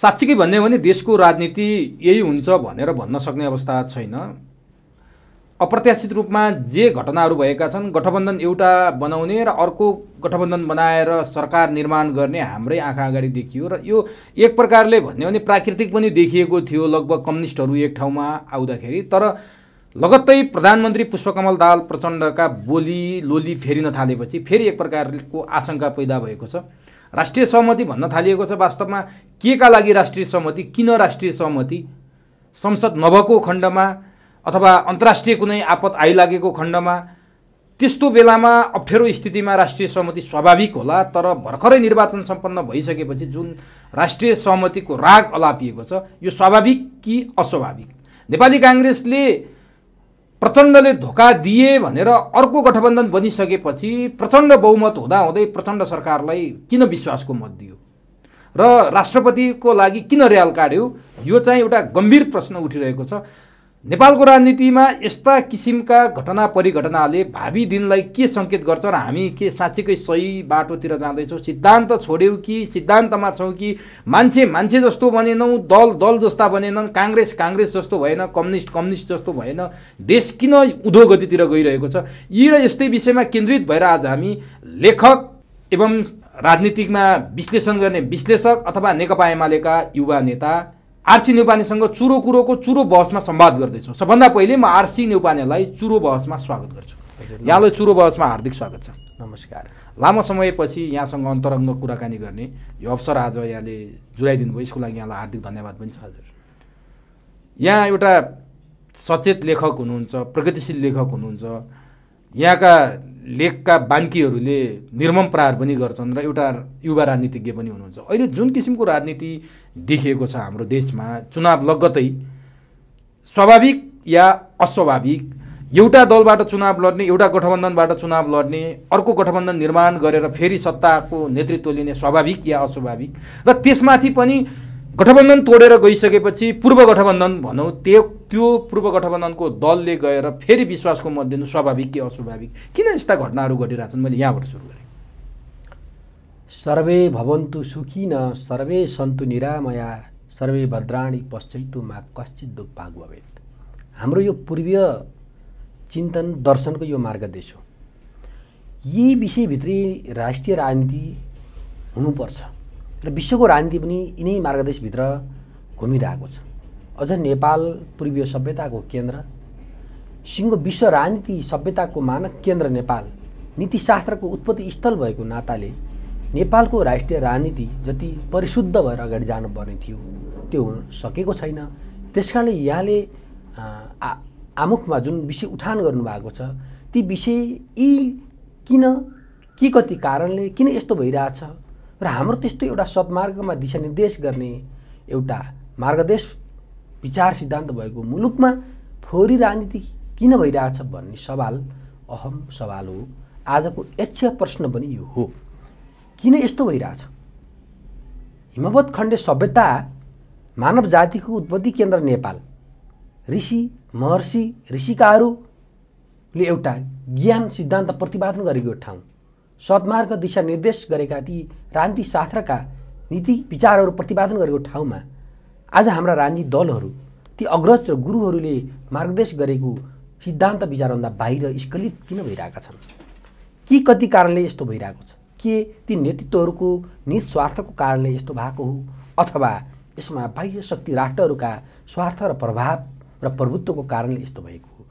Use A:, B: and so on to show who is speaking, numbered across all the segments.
A: साँच्चीकै भन्ने भने देशको राजनीति यही हुन्छ भनेर भन्न सक्ने अवस्था छैन अप्रत्याशित रूपमा जे घटनाहरू भएका छन् गठबन्धन एउटा बनाउने र अर्को गठबन्धन बनाएर सरकार निर्माण गर्ने हाम्रै आँखा अगाडि देखियो र यो एक प्रकारले भन्यो भने प्राकृतिक पनि देखिएको थियो लगभग कम्युनिस्टहरू एक ठाउँमा आउँदाखेरि तर लगत्तै प्रधानमन्त्री पुष्पकमल दाल प्रचण्डका बोली लोली फेरिन थालेपछि फेरि एक प्रकारको आशङ्का पैदा भएको छ राष्ट्रिय सहमति भन्न थालिएको छ वास्तवमा के का लागि राष्ट्रिय सहमति किन राष्ट्रिय सहमति संसद नभएको खण्डमा अथवा अन्तर्राष्ट्रिय कुनै आपत आइलागेको खण्डमा त्यस्तो बेलामा अप्ठ्यारो स्थितिमा राष्ट्रिय सहमति स्वाभाविक होला तर भर्खरै निर्वाचन सम्पन्न भइसकेपछि जुन राष्ट्रिय सहमतिको राग अलापिएको छ यो स्वाभाविक कि अस्वाभाविक नेपाली काङ्ग्रेसले प्रचण्डले धोका दिए भनेर अर्को गठबन्धन बनिसकेपछि प्रचण्ड बहुमत हुँदाहुँदै प्रचण्ड सरकारलाई किन विश्वासको मत दियो र राष्ट्रपतिको लागि किन र्याल काट्यो यो चाहिँ एउटा गम्भीर प्रश्न उठिरहेको छ नेपालको राजनीतिमा यस्ता किसिमका घटना परिघटनाले भावी दिनलाई के सङ्केत गर्छ र हामी के साँच्चीकै सही बाटोतिर जाँदैछौँ सिद्धान्त छोड्यौँ कि सिद्धान्तमा छौँ कि मान्छे मान्छे जस्तो बनेनौँ दल दल जस्ता बनेनन् काङ्ग्रेस काङ्ग्रेस जस्तो भएन कम्युनिस्ट कम्युनिस्ट जस्तो भएन देश किन उधो गतितिर गइरहेको छ यी र यस्तै विषयमा केन्द्रित भएर आज हामी लेखक एवं राजनीतिमा विश्लेषण गर्ने विश्लेषक अथवा नेकपा एमालेका युवा नेता आरसी नेउपानेसँग चुरो कुरोको चुरो बहसमा संवाद गर्दैछौँ सबभन्दा पहिले म आरसी नेउपानेलाई चुरो बहसमा स्वागत
B: गर्छु
A: यहाँलाई चुरो बहसमा हार्दिक स्वागत छ नमस्कार लामो समयपछि यहाँसँग अन्तरङ्ग कुराकानी गर्ने यो अवसर आज यहाँले जुराइदिनु भयो यसको लागि यहाँलाई हार्दिक धन्यवाद पनि छ हजुर यहाँ एउटा सचेत लेखक हुनुहुन्छ प्रगतिशील लेखक हुनुहुन्छ यहाँका लेखका बान्कीहरूले निर्मम प्रहार पनि गर्छन् र एउटा युवा राजनीतिज्ञ पनि हुनुहुन्छ अहिले जुन किसिमको राजनीति देखिएको छ हाम्रो देशमा चुनाव लगतै स्वाभाविक या अस्वाभाविक एउटा दलबाट चुनाव लड्ने एउटा गठबन्धनबाट चुनाव लड्ने अर्को गठबन्धन निर्माण गरेर फेरि सत्ताको नेतृत्व लिने स्वाभाविक या अस्वाभाविक र त्यसमाथि पनि गठबन्धन तोडेर गइसकेपछि पूर्व गठबन्धन भनौँ त्यो त्यो पूर्व गठबन्धनको दलले गएर फेरि विश्वासको मत दिनु स्वाभाविक कि अस्वाभाविक किन यस्ता घटनाहरू घटिरहेछन् मैले यहाँबाट सुरु गरेँ
B: सर्वे भवन्तु सुखिन सर्वे सन्तु निरामया सर्वे भद्राणी पश्चैतुमा कश्चित भाग भवेत हाम्रो यो पूर्वीय चिन्तन दर्शनको यो मार्गदेश हो यी विषयभित्री राष्ट्रिय राजनीति हुनुपर्छ र विश्वको राजनीति पनि यिनै मार्गदेशभित्र घुमिरहेको छ अझ नेपाल पूर्वीय सभ्यताको केन्द्र सिङ्गो विश्व राजनीति सभ्यताको मानक केन्द्र नेपाल नीतिशास्त्रको उत्पत्ति स्थल भएको नाताले नेपालको राष्ट्रिय राजनीति जति परिशुद्ध भएर अगाडि जानुपर्ने थियो त्यो हुन सकेको छैन त्यस कारणले यहाँले आमुखमा जुन विषय उठान गर्नुभएको छ ती विषय यी किन के कति कारणले किन यस्तो भइरहेछ र हाम्रो त्यस्तो एउटा सत्मार्गमा दिशानिर्देश गर्ने एउटा मार्गदेश विचार सिद्धान्त भएको मुलुकमा फोहोरी राजनीति किन भइरहेछ भन्ने सवाल अहम सवाल हो आजको यक्ष प्रश्न पनि यो हो किन यस्तो भइरहेछ हिमवत खण्डे सभ्यता मानव जातिको उत्पत्ति केन्द्र नेपाल ऋषि महर्षि ऋषिकाहरूले एउटा ज्ञान सिद्धान्त प्रतिपादन गरेको ठाउँ सद्मार्ग दिशा निर्देश गरेका ती रान्ति शास्त्रका नीति विचारहरू प्रतिपादन गरेको ठाउँमा आज हाम्रा राजनीति दलहरू ती अग्रज र गुरुहरूले मार्गदर्श गरेको सिद्धान्त विचारभन्दा बाहिर स्खलित किन भइरहेका छन् के कति कारणले यस्तो भइरहेको छ के ती नेतृत्वहरूको निस्वार्थको कारणले यस्तो भएको हो अथवा यसमा बाह्य शक्ति राष्ट्रहरूका स्वार्थ र प्रभाव र प्रभुत्वको कारणले यस्तो भएको हो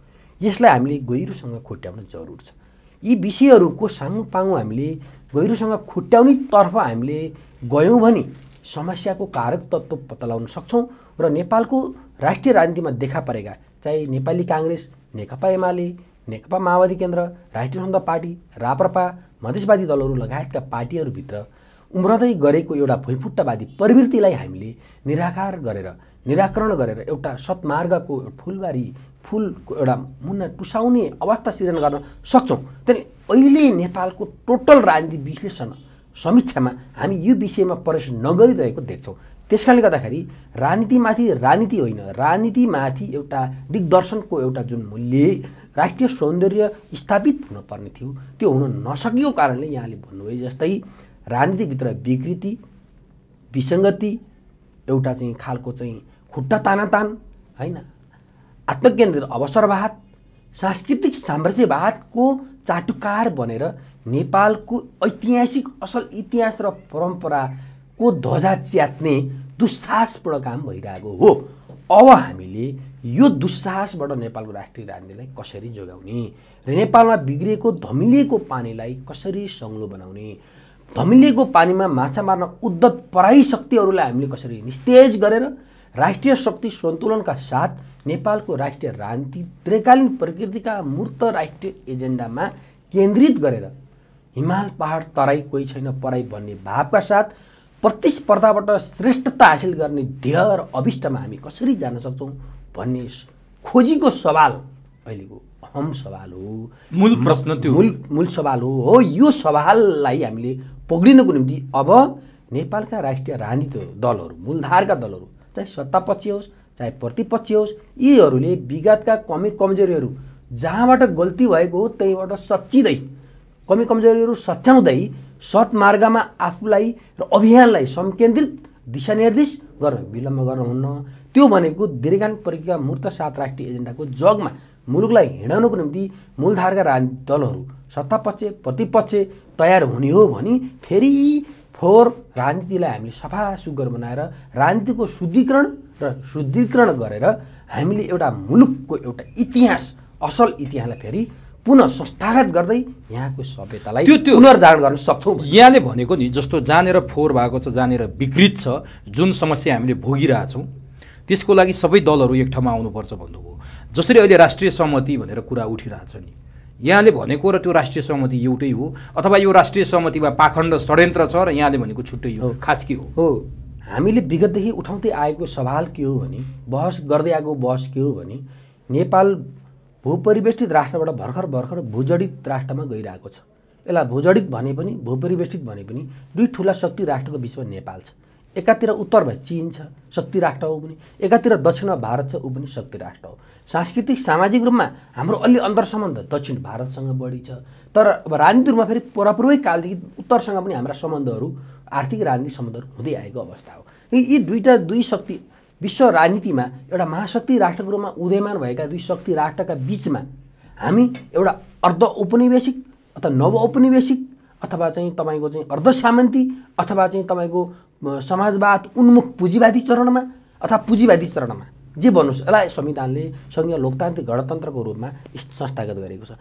B: यसलाई हामीले गहिरोसँग खुट्याउन जरुर छ यी विषयहरूको सामु पाउँ हामीले गहिरोसँग खुट्याउने तर्फ हामीले गयौँ भने समस्याको कारक तत्त्व पत्ता लगाउन सक्छौँ र नेपालको राष्ट्रिय राजनीतिमा देखा परेका चाहे नेपाली काङ्ग्रेस नेकपा एमाले नेकपा माओवादी केन्द्र राष्ट्रिय सन्त पार्टी राप्रपा मधेसवादी दलहरू लगायतका पार्टीहरूभित्र उम्रदै गरेको एउटा भुइँफुट्टावादी प्रवृत्तिलाई हामीले निराकार गरेर निराकरण गरेर एउटा सत्मार्गको फुलबारी फुलको एउटा मुना टुसाउने अवस्था सिर्जना गर्न सक्छौँ त्यहाँदेखि अहिले नेपालको टोटल राजनीति विश्लेषण समीक्षामा हामी यो विषयमा प्रवेश नगरिरहेको देख्छौँ त्यस कारणले गर्दाखेरि राजनीतिमाथि राजनीति होइन राजनीतिमाथि एउटा दिग्दर्शनको एउटा जुन मूल्य राष्ट्रिय सौन्दर्य स्थापित हुनुपर्ने थियो त्यो हुन नसकेको कारणले यहाँले भन्नुभयो जस्तै राजनीतिभित्र विकृति विसङ्गति एउटा चाहिँ खालको चाहिँ खुट्टा तानातान होइन आत्मकेन्द्रित अवसरवाद सांस्कृतिक साम्राज्यवादको चाटुकार बनेर नेपालको ऐतिहासिक असल इतिहास र परम्पराको ध्वजा च्यात्ने दुस्साहसपूर्ण काम भइरहेको हो अब हामीले यो दुस्साहसबाट नेपालको राष्ट्रिय राजनीतिलाई कसरी जोगाउने र नेपालमा बिग्रिएको धमिलिएको पानीलाई कसरी सङ्लो बनाउने धमिलिएको पानीमा माछा मार्न उद्धत पराई शक्तिहरूलाई हामीले कसरी निस्तेज गरेर राष्ट्रिय शक्ति सन्तुलनका साथ नेपालको राष्ट्रिय राजनीति त्रिकालीन प्रकृतिका मूर्त राष्ट्रिय एजेन्डामा केन्द्रित गरेर हिमाल पहाड तराई कोही छैन पराई भन्ने भावका साथ प्रतिस्पर्धाबाट श्रेष्ठता हासिल गर्ने ध्येय र अभिष्टमा हामी कसरी जान सक्छौँ भन्ने खोजीको सवाल अहिलेको अहम सवाल हो मूल प्रश्न त्यो मूल मूल सवाल हो हो यो सवाललाई हामीले पक्रिनको निम्ति अब नेपालका राष्ट्रिय राजनीति दलहरू मूलधारका दलहरू चाहे सत्तापक्ष होस् चाहे प्रतिपक्ष होस् यीहरूले विगतका कमी कमजोरीहरू जहाँबाट गल्ती भएको हो त्यहीँबाट सच्चिँदै कमी कमजोरीहरू सच्याउँदै सत्मार्गमा आफूलाई र अभियानलाई संकेन्द्रित दिशानिर्देश गर्न विलम्ब गर्नुहुन्न त्यो भनेको दीर्घान प्रक्रिया मूर्त सात राष्ट्रिय एजेन्डाको जगमा मुलुकलाई हिँडाउनुको निम्ति मूलधारका राजनीतिक दलहरू सत्तापक्ष प्रतिपक्ष तयार हुने हो भने फेरि फोहोर राजनीतिलाई हामीले सफा सुग्घर बनाएर राजनीतिको शुद्धिकरण र शुद्धिकरण गरेर हामीले एउटा मुलुकको एउटा इतिहास असल इतिहासलाई फेरि पुनः संस्थागत गर्दै यहाँको सभ्यतालाई त्यो त्यो पुनर्धारण
A: गर्न सक्छौँ यहाँले भनेको नि जस्तो जानेर फोहोर भएको छ जानेर विकृत छ जुन समस्या हामीले भोगिरहेछौँ त्यसको लागि सबै दलहरू एक ठाउँमा आउनुपर्छ भन्नुभयो जसरी अहिले राष्ट्रिय सहमति भनेर कुरा उठिरहेछ नि यहाँले भनेको र त्यो राष्ट्रिय सहमति एउटै हो अथवा यो राष्ट्रिय
B: सहमतिमा पाखण्ड षड्यन्त्र छ र यहाँले भनेको छुट्टै हो खास के हो हो हामीले विगतदेखि उठाउँदै आएको सवाल के हो भने बहस गर्दै आएको बहस के हो भने नेपाल भूपरिवेष्टित राष्ट्रबाट भर्खर भर्खर भूजडित राष्ट्रमा गइरहेको छ यसलाई भूजडित भने पनि भूपरिवेष्टित भने पनि दुई ठुला शक्ति राष्ट्रको बिचमा नेपाल छ एकातिर उत्तर भए चिन छ शक्ति राष्ट्र हो पनि एकातिर दक्षिण भारत छ ऊ पनि शक्ति राष्ट्र हो सांस्कृतिक सामाजिक रूपमा हाम्रो अलि अन्तर सम्बन्ध दक्षिण भारतसँग बढी छ तर अब राजनीतिक रूपमा फेरि परापूर्वै कालदेखि उत्तरसँग पनि हाम्रा सम्बन्धहरू आर्थिक राजनीतिक सम्बन्धहरू हुँदै आएको अवस्था हो यी दुईवटा दुई शक्ति विश्व राजनीतिमा एउटा महाशक्ति राष्ट्रको रूपमा उदयमान भएका दुई शक्ति राष्ट्रका बिचमा हामी एउटा अर्ध औपनिवेशिक अथवा नव औपनिवेशिक अथवा चाहिँ तपाईँको चाहिँ अर्ध सामन्ती अथवा चाहिँ तपाईँको समाजवाद उन्मुख पुँजीवादी चरणमा अथवा पुँजीवादी चरणमा जे भन्नुहोस् यसलाई संविधानले सङ्घीय लोकतान्त्रिक गणतन्त्रको रूपमा संस्थागत गरेको छ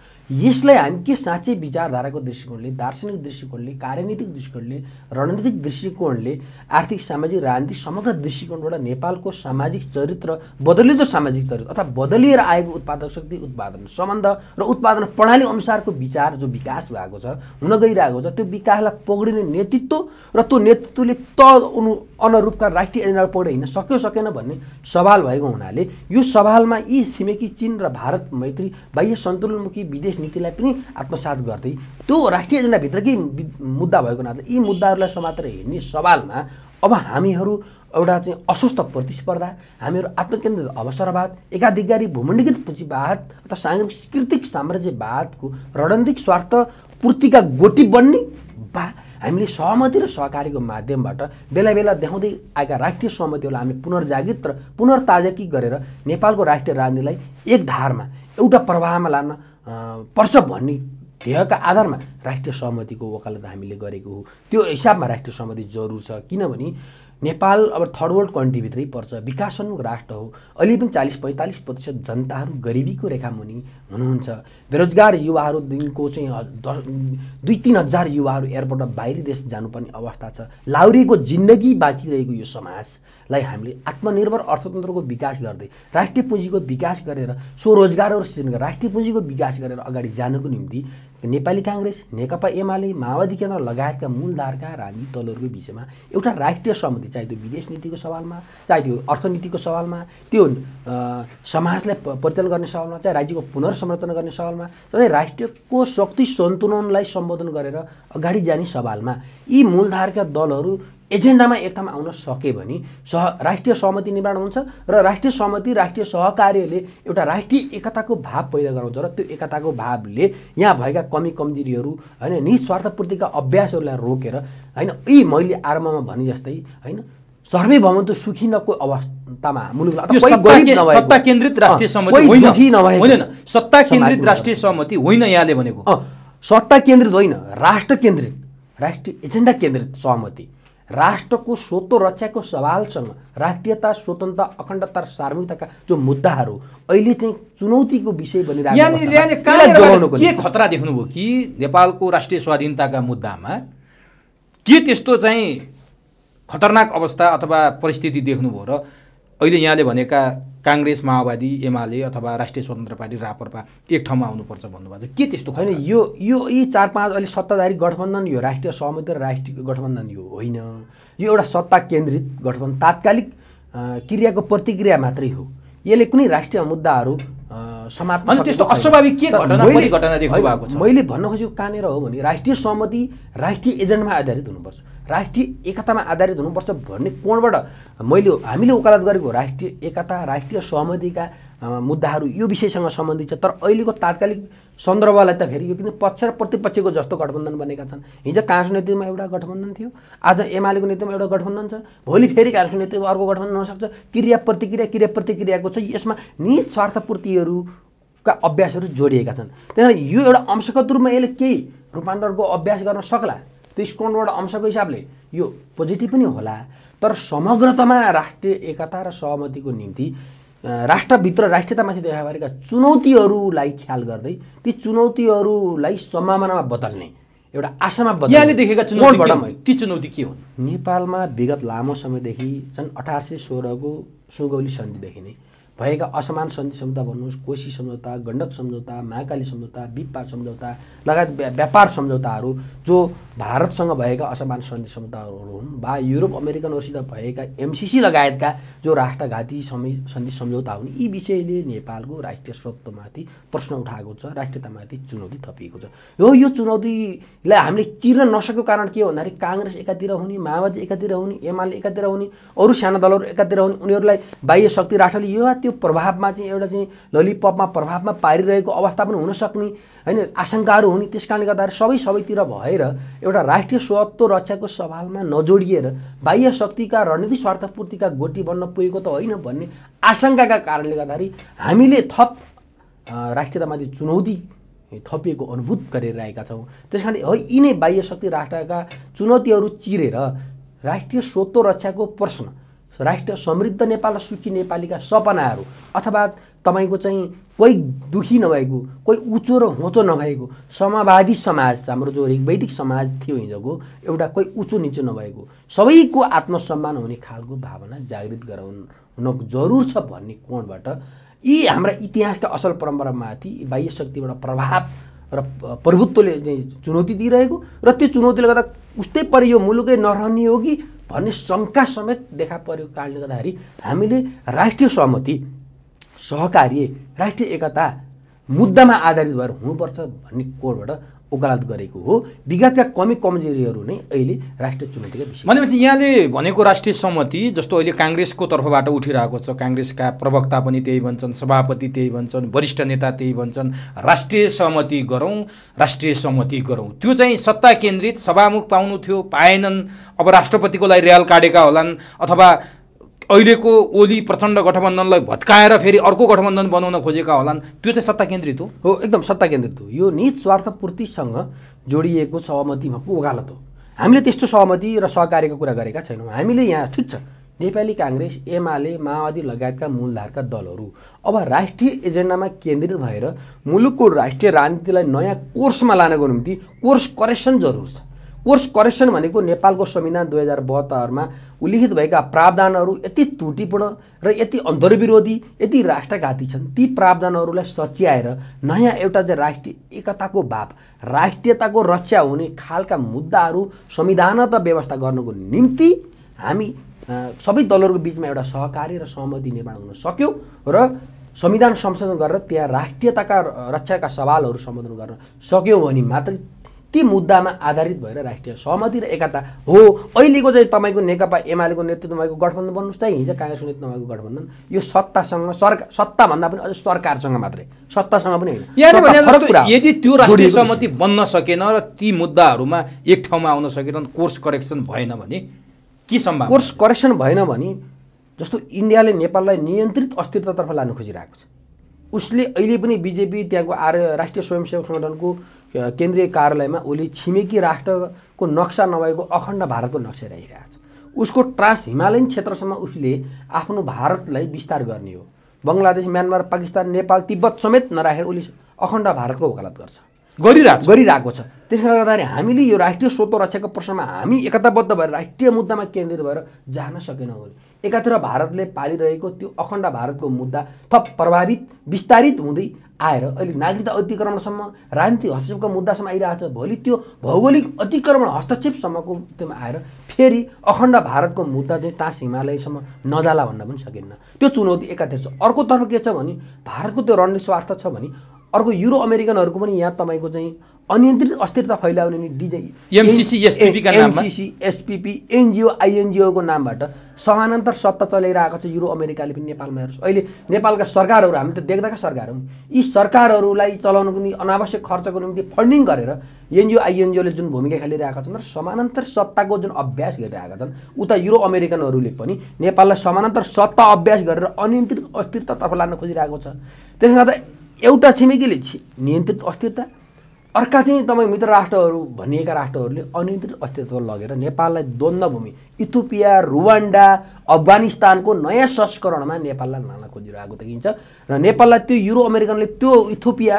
B: यसलाई हामी के साँच्चै विचारधाराको दृष्टिकोणले दार्शनिक दृष्टिकोणले कार्यनीतिक दृष्टिकोणले रणनीतिक दृष्टिकोणले आर्थिक सामाजिक राजनीतिक समग्र दृष्टिकोणबाट नेपालको सामाजिक चरित्र बदलिँदो सामाजिक चरित्र अथवा बदलिएर आएको उत्पादक शक्ति उत्पादन सम्बन्ध र उत्पादन प्रणाली अनुसारको विचार जो विकास भएको छ हुन गइरहेको छ त्यो विकासलाई पक्रिने नेतृत्व र त्यो नेतृत्वले त अनु अनुरूपका राष्ट्रिय एजेन्डा पढेर हिँड्न सक्यो सकेन भन्ने सवाल भएको हुनाले यो सवालमा यी छिमेकी चिन र भारत मैत्री बाह्य सन्तुलनमुखी विदेश नीतिलाई पनि आत्मसात गर्दै त्यो राष्ट्रिय एजेन्डाभित्रकै मुद्दा भएको हुनाले यी मुद्दाहरूलाई समातेर हिँड्ने सवालमा अब हामीहरू एउटा चाहिँ अस्वस्थ प्रतिस्पर्धा हामीहरू आत्मकेन्द्रित अवसरवाद एकाधिकारी भूमण्डीकृत पुँजीवाद अथवा सांस्कृतिक साम्राज्यवादको रणनीतिक स्वार्थ पूर्तिका गोटी बन्ने बा हामीले सहमति र सहकारीको माध्यमबाट बेला बेला देखाउँदै आएका राष्ट्रिय सहमतिहरूलाई हामीले पुनर्जागृत र पुनर्ताजकी गरेर नेपालको राष्ट्रिय राजनीतिलाई एक धारमा एउटा प्रवाहमा लान पर्छ भन्ने ध्येयका आधारमा राष्ट्रिय सहमतिको वकालत हामीले गरेको हो त्यो हिसाबमा राष्ट्रिय सहमति जरुर छ किनभने नेपाल अब थर्ड वर्ल्ड कन्ट्रीभित्रै पर्छ विकासोन्मुख राष्ट्र हो अहिले पनि चालिस पैँतालिस प्रतिशत जनताहरू गरिबीको मुनि हुनुहुन्छ बेरोजगार युवाहरू दिनको चाहिँ दस दुई तिन हजार युवाहरू एयरपोर्ट बाहिरी देश जानुपर्ने अवस्था छ लाउरीको जिन्दगी बाँचिरहेको यो समाजलाई हामीले आत्मनिर्भर अर्थतन्त्रको विकास गर्दै राष्ट्रिय पुँजीको विकास गरेर स्वरोजगारहरू गरेर राष्ट्रिय पुँजीको विकास गरेर अगाडि जानुको निम्ति नेपाली काङ्ग्रेस नेकपा एमाले माओवादी केन्द्र लगायतका मूलधारका राजनीतिक दलहरूको विषयमा एउटा राष्ट्रिय सहमति चाहे त्यो विदेश नीतिको सवालमा चाहे त्यो अर्थनीतिको सवालमा त्यो समाजलाई परिचालन गर्ने सवालमा चाहे राज्यको पुनर्संरचना गर्ने सवालमा चाहे राष्ट्रियको शक्ति सन्तुलनलाई सम्बोधन गरेर अगाडि जाने सवालमा यी मूलधारका दलहरू एजेन्डामा एकतामा आउन सके भने सह राष्ट्रिय सहमति निर्माण हुन्छ र राष्ट्रिय सहमति राष्ट्रिय सहकार्यले एउटा राष्ट्रिय एकताको भाव पैदा गराउँछ र त्यो एकताको भावले यहाँ भएका कमी कमजोरीहरू होइन निस्वार्थपूर्तिका अभ्यासहरूलाई रोकेर होइन यी मैले आरम्भमा भने जस्तै होइन सर्वे भवन त सुखी नको अवस्थामा सत्ता केन्द्रित राष्ट्रिय सहमति होइन सत्ता केन्द्रित राष्ट्रिय
A: सहमति होइन यहाँले
B: भनेको सत्ता केन्द्रित होइन राष्ट्र केन्द्रित राष्ट्रिय एजेन्डा केन्द्रित सहमति राष्ट्रको स्वतो रक्षाको सवालसँग राष्ट्रियता स्वतन्त्रता अखण्डता र जो मुद्दाहरू अहिले चाहिँ चुनौतीको विषय बनिरहेको के
A: खतरा देख्नुभयो कि नेपालको राष्ट्रिय स्वाधीनताका मुद्दामा के त्यस्तो चाहिँ खतरनाक अवस्था अथवा परिस्थिति देख्नुभयो र अहिले यहाँले भनेका काङ्ग्रेस माओवादी एमाले अथवा राष्ट्रिय स्वतन्त्र पार्टी रापरपा
B: एक ठाउँमा आउनुपर्छ भन्नुभएको छ के त्यस्तो होइन यो यो यी चार पाँच अहिले सत्ताधारी गठबन्धन यो राष्ट्रिय सहमति र राष्ट्रिय गठबन्धन यो होइन यो एउटा सत्ता केन्द्रित गठबन्धन तात्कालिक क्रियाको प्रतिक्रिया मात्रै हो यसले कुनै राष्ट्रिय मुद्दाहरू समाप्त अनि त्यस्तो अस्वाभाविक के घटना घटना देख्नु भएको छ मैले भन्न खोजेको कहाँनिर हो भने राष्ट्रिय सहमति राष्ट्रिय एजेन्डमा आधारित हुनुपर्छ राष्ट्रिय एकतामा आधारित हुनुपर्छ भन्ने कोणबाट मैले हामीले उकालत गरेको राष्ट्रिय एकता राष्ट्रिय सहमतिका मुद्दाहरू यो विषयसँग सम्बन्धित छ तर अहिलेको तात्कालिक सन्दर्भलाई त फेरि यो किन पक्ष र प्रतिपक्षको जस्तो गठबन्धन बनेका छन् हिजो काङ्ग्रेस नेतृत्वमा एउटा गठबन्धन थियो आज एमालेको नेतृत्वमा एउटा गठबन्धन छ भोलि फेरि काङ्ग्रेसको नेतृत्वमा अर्को गठबन्धन हुनसक्छ क्रिया प्रतिक्रिया क्रिया प्रतिक्रियाको छ यसमा स्वार्थपूर्तिहरूका अभ्यासहरू जोडिएका छन् त्यहाँ यो एउटा अंशगत रूपमा यसले केही रूपान्तरणको अभ्यास गर्न सक्ला त्यो स्कोनबाट अंशको हिसाबले यो पोजिटिभ पनि होला तर समग्रतामा राष्ट्रिय एकता र सहमतिको निम्ति राष्ट्रभित्र राष्ट्रियतामाथि देखा परेका चुनौतीहरूलाई ख्याल गर्दै ती चुनौतीहरूलाई सम्भावनामा बदल्ने एउटा आशामा बदल्ने देखेका चुनौती ती चुनौती के हुन् नेपालमा विगत लामो समयदेखि सन् अठार सय सोह्रको सुगौली सन्धिदेखि नै भएका असमान सन्धि सम्झौता भन्नुहोस् कोशी सम्झौता गण्डक सम्झौता महाकाली सम्झौता बिपा सम्झौता लगायत व्यापार सम्झौताहरू जो भारतसँग भएका असमान सन्धि सम्झौताहरू हुन् वा युरोप अमेरिकनहरूसित भएका एमसिसी लगायतका जो राष्ट्रघाती सन्धि सम्झौता हुन् यी विषयले नेपालको राष्ट्रिय स्वतमाथि प्रश्न उठाएको छ राष्ट्रियतामाथि चुनौती थपिएको छ हो यो चुनौतीलाई हामीले चिर्न नसकेको कारण के हो भन्दाखेरि काङ्ग्रेस एकातिर हुने माओवादी एकातिर हुने एमाले एकातिर हुने अरू साना दलहरू एकातिर हुने उनीहरूलाई बाह्य शक्ति राष्ट्रले यो त्यो प्रभावमा चाहिँ एउटा चाहिँ ललिपपमा प्रभावमा पारिरहेको अवस्था पनि हुनसक्ने होइन आशङ्काहरू हुने त्यस कारणले गर्दाखेरि सबै सबैतिर भएर एउटा राष्ट्रिय स्वत्व रक्षाको सवालमा नजोडिएर बाह्य शक्तिका रणनीति स्वार्थपूर्तिका गोटी बन्न पुगेको त होइन भन्ने आशङ्काका कारणले गर्दाखेरि हामीले थप राष्ट्रियतामाथि चुनौती थपिएको अनुभूत गरिरहेका छौँ त्यस कारण है यिनै बाह्य शक्ति राष्ट्रका चुनौतीहरू चिरेर राष्ट्रिय स्वत्व रक्षाको प्रश्न राष्ट्र समृद्ध नेपाल र सुखी नेपालीका सपनाहरू अथवा तपाईँको चाहिँ कोही दुखी नभएको कोही उचो र होचो नभएको समावादी समाज हाम्रो जो वैदिक समाज थियो हिजोको एउटा कोही उचो निचो नभएको सबैको आत्मसम्मान हुने खालको भावना जागृत गराउन जरुर छ भन्ने कोणबाट यी हाम्रा इतिहासका असल परम्परामाथि बाह्य शक्तिबाट प्रभाव र प्रभुत्वले चुनौती दिइरहेको र त्यो चुनौतीले गर्दा उस्तै परि यो मुलुकै नरहने हो कि भन्ने शङ्का समेत देखा परेको कारणले गर्दाखेरि हामीले राष्ट्रिय सहमति सहकार्य राष्ट्रिय एकता मुद्दामा आधारित भएर हुनुपर्छ भन्ने कोडबाट ओकालत गरेको हो विगतका कमी कमजोरीहरू नै अहिले राष्ट्रिय चुनौतीका विषय
A: भनेपछि यहाँले भनेको राष्ट्रिय सहमति जस्तो अहिले काङ्ग्रेसको तर्फबाट उठिरहेको छ काङ्ग्रेसका प्रवक्ता पनि त्यही भन्छन् सभापति त्यही भन्छन् वरिष्ठ नेता त्यही भन्छन् राष्ट्रिय सहमति गरौँ राष्ट्रिय सहमति गरौँ त्यो चाहिँ सत्ता केन्द्रित सभामुख पाउनु थियो पाएनन् अब राष्ट्रपतिको लागि रियाल काटेका होलान् अथवा अहिलेको ओली प्रचण्ड गठबन्धनलाई भत्काएर फेरि अर्को गठबन्धन बनाउन खोजेका होलान् त्यो चाहिँ सत्ता केन्द्रित
B: हो हो एकदम सत्ता केन्द्रित हो यो निज स्वार्थपूर्तिसँग जोडिएको सहमतिमा ओगालत हो हामीले त्यस्तो सहमति र सहकार्यको कुरा गरेका छैनौँ हामीले यहाँ ठिक छ नेपाली काङ्ग्रेस एमाले माओवादी लगायतका मूलधारका दलहरू अब राष्ट्रिय एजेन्डामा केन्द्रित भएर मुलुकको राष्ट्रिय राजनीतिलाई नयाँ कोर्समा लानको निम्ति कोर्स करेक्सन जरुर छ कोर्स करेक्सन भनेको नेपालको संविधान दुई हजार बहत्तरमा उल्लेखित भएका प्रावधानहरू यति त्रुटिपूर्ण र यति अन्तर्विरोधी यति राष्ट्रघाती छन् ती प्रावधानहरूलाई सच्याएर नयाँ एउटा चाहिँ राष्ट्रिय एकताको भाव राष्ट्रियताको रक्षा हुने खालका मुद्दाहरू संविधानत व्यवस्था गर्नको निम्ति हामी सबै दलहरूको बिचमा एउटा सहकारी र सहमति निर्माण हुन सक्यो र संविधान संशोधन गरेर त्यहाँ राष्ट्रियताका रक्षाका सवालहरू सम्बोधन गर्न सक्यौँ भने मात्रै ती मुद्दामा आधारित भएर राष्ट्रिय सहमति र एकता हो अहिलेको चाहिँ तपाईँको नेकपा एमालेको नेतृत्व भएको गठबन्धन बन्नुहोस् त हिजो काङ्ग्रेसको नेतृत्व भएको गठबन्धन यो सत्तासँग सरकार सत्ताभन्दा पनि अझ सरकारसँग मात्रै सत्तासँग पनि होइन यदि त्यो राष्ट्रिय सहमति
A: बन्न सकेन र ती मुद्दाहरूमा एक ठाउँमा आउन सकेन कोर्स करेक्सन भएन भने के सम्भव कोर्स
B: करेक्सन भएन भने जस्तो इन्डियाले नेपाललाई नियन्त्रित अस्थिरतातर्फ लानु खोजिरहेको छ उसले अहिले पनि बिजेपी त्यहाँको आर राष्ट्रिय स्वयंसेवक सङ्गठनको केन्द्रीय कार्यालयमा उसले छिमेकी राष्ट्रको नक्सा नभएको अखण्ड भारतको नक्सा राखिरहेको छ उसको ट्रान्स हिमालयन क्षेत्रसम्म उसले आफ्नो भारतलाई विस्तार गर्ने हो बङ्गलादेश म्यानमार पाकिस्तान नेपाल तिब्बत समेत नराखेर उसले अखण्ड भारतको वकालत गर्छ गरिरहेको गरिरहेको छ त्यसले गर्दाखेरि हामीले यो राष्ट्रिय स्वतो रक्षाको प्रश्नमा हामी एकताबद्ध भएर राष्ट्रिय मुद्दामा केन्द्रित भएर जान सकेनौँ भने एकातिर भारतले पालिरहेको त्यो अखण्ड भारतको मुद्दा थप प्रभावित विस्तारित हुँदै आएर अहिले नागरिकता अतिक्रमणसम्म राजनीति हस्तक्षेपको मुद्दासम्म आइरहेको छ भोलि त्यो भौगोलिक अतिक्रमण हस्तक्षेपसम्मको त्योमा आएर फेरि अखण्ड भारतको मुद्दा चाहिँ टाँस हिमालयसम्म नजाला भन्न पनि सकिन्न त्यो चुनौती एकातिर छ अर्कोतर्फ के छ भने भारतको त्यो रणनीति स्वार्थ छ भने अर्को युरो अमेरिकनहरूको पनि यहाँ तपाईँको चाहिँ अनियन्त्रित अस्थिरता फैलाउने नि डिजे एमसिसी एमसिसी एसपिपी एनजिओ आइएनजिओको नामबाट समानान्तर सत्ता चलाइरहेको छ युरो अमेरिकाले पनि नेपालमा हेर्नुहोस् अहिले नेपालका सरकारहरू हामी त देख्दाका सरकार हौँ यी सरकारहरूलाई चलाउनुको निम्ति अनावश्यक खर्चको निम्ति फन्डिङ गरेर एनजिओ आइएनजिओले जुन भूमिका खेलिरहेका छन् र समानान्तर सत्ताको जुन अभ्यास गरिरहेका छन् उता युरो अमेरिकनहरूले पनि नेपाललाई समानान्तर सत्ता अभ्यास गरेर अनियन्त्रित अस्थिरतातर्फ लान खोजिरहेको छ त्यसले गर्दा एउटा छिमेकीले नियन्त्रित अस्थिरता अर्का चाहिँ तपाईँ मित्र राष्ट्रहरू भनिएका राष्ट्रहरूले अनियन्त्रित अस्तित्व लगेर नेपाललाई द्वन्द्वभूमि इथोपिया रुवान्डा अफगानिस्तानको नयाँ संस्करणमा नेपाललाई लान खोजिरहेको देखिन्छ र नेपाललाई त्यो युरो अमेरिकनले त्यो इथोपिया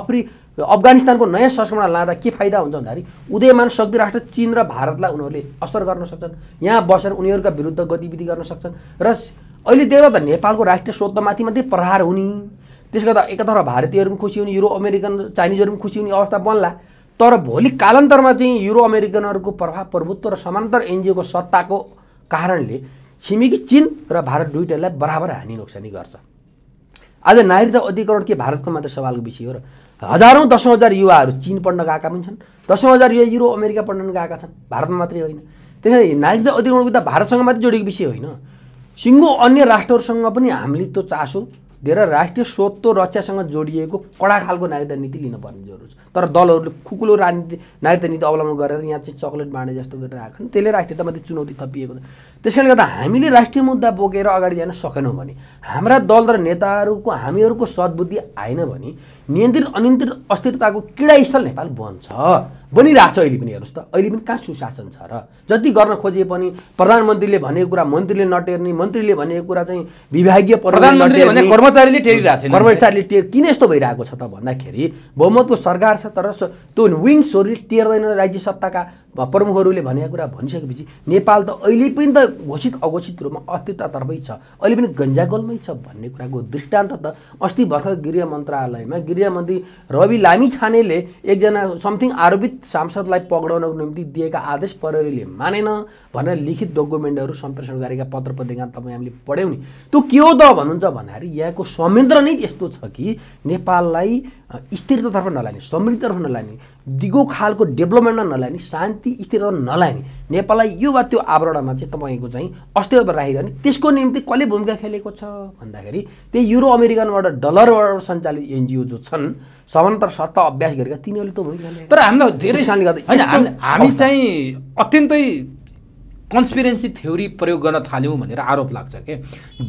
B: अफ्रि अफगानिस्तानको नयाँ संस्करण लाँदा के फाइदा हुन्छ भन्दाखेरि उदयमान शक्ति राष्ट्र चिन र भारतलाई उनीहरूले असर गर्न सक्छन् यहाँ बसेर उनीहरूका विरुद्ध गतिविधि गर्न सक्छन् र अहिले देख्दा त नेपालको राष्ट्रिय स्रोतमाथि मात्रै प्रहार हुने त्यसो गर्दा एकतर्फ भारतीयहरू पनि खुसी हुने युरो अमेरिकन चाइनिजहरू पनि खुसी हुने अवस्था बन्ला तर भोलि कालान्तरमा चाहिँ युरो अमेरिकनहरूको प्रभाव प्रभुत्व र समान्तर एनजिओको सत्ताको कारणले छिमेकी चिन र भारत दुइटैलाई बराबर हानि नोक्सानी गर्छ आज नागरिकता अधिकरण के भारतको मात्र सवालको विषय हो र हजारौँ दसौँ हजार युवाहरू चिन पढ्न गएका पनि छन् दसौँ हजार युवा युरो अमेरिका पढ्न गएका छन् भारतमा मात्रै होइन त्यसै नागरिकता अधिकरणको त भारतसँग मात्रै जोडेको विषय होइन सिङ्गो अन्य राष्ट्रहरूसँग पनि हामीले त्यो चासो धेरै राष्ट्रिय स्वत्व रक्षासँग जोडिएको कडा खालको नागरिकता नीति पर्ने जरुरी छ तर दलहरूले खुकुलो राजनीति नागरिकता नीति अवलम्बन गरेर यहाँ चाहिँ चक्लेट बाँडे जस्तो गरेर आएको त्यसले राष्ट्रियतामाथि चुनौती थपिएको छ त्यस कारणले गर्दा हामीले राष्ट्रिय मुद्दा बोकेर अगाडि जान सकेनौँ भने हाम्रा दल र नेताहरूको हामीहरूको सद्बुद्धि आएन भने नियन्त्रित अनियन्त्रित अस्थिरताको क्रीडास्थल नेपाल बन्छ बनिरहेको छ अहिले पनि हेर्नुहोस् त अहिले पनि कहाँ सुशासन छ र जति गर्न खोजे पनि प्रधानमन्त्रीले भनेको कुरा मन्त्रीले नटेर्ने मन्त्रीले भनेको कुरा चाहिँ विभागीय कर्मचारीले कर्मचारीले टेर किन यस्तो भइरहेको छ त भन्दाखेरि बहुमतको सरकार छ तर त्यो विङ्सहरूले टेर्दैन राज्य सत्ताका प्रमुखहरूले भनेको कुरा भनिसकेपछि नेपाल त अहिले पनि त घोषित अघोषित रूपमा अस्तित्वतर्फै छ अहिले पनि गन्जागोलमै छ भन्ने कुराको दृष्टान्त त अस्ति भर्खर गृह मन्त्रालयमा गृहमन्त्री रवि लामी छानेले एकजना समथिङ आरोपित सांसदलाई पक्राउनको निम्ति दिएका आदेश प्रहरीले मानेन भनेर लिखित डकुमेन्टहरू सम्प्रेषण गरेका पत्र पत्रिका तपाईँ हामीले पढ्यौँ नि त्यो के हो त भन्नुहुन्छ भन्दाखेरि यहाँको संयन्त्र नै यस्तो छ कि नेपाललाई स्थिरतातर्फ नलाने समृद्धितर्फ नलाने दिगो खालको डेभलपमेन्टमा नलाने शान्ति स्थिरता नलाने नेपाललाई यो वा त्यो आवरणमा चाहिँ तपाईँको चाहिँ अस्थिरता राखिरहने त्यसको निम्ति कसले भूमिका खेलेको छ भन्दाखेरि त्यही युरो अमेरिकनबाट डलरबाट सञ्चालित एनजिओ जो छन् समान्तर सत्ता अभ्यास गरेका तिनीहरूले त भूमिका तर हामीलाई धेरै गर्दा हामी चाहिँ
A: अत्यन्तै कन्सपिरेन्सी थ्योरी प्रयोग गर्न थाल्यौँ भनेर आरोप लाग्छ के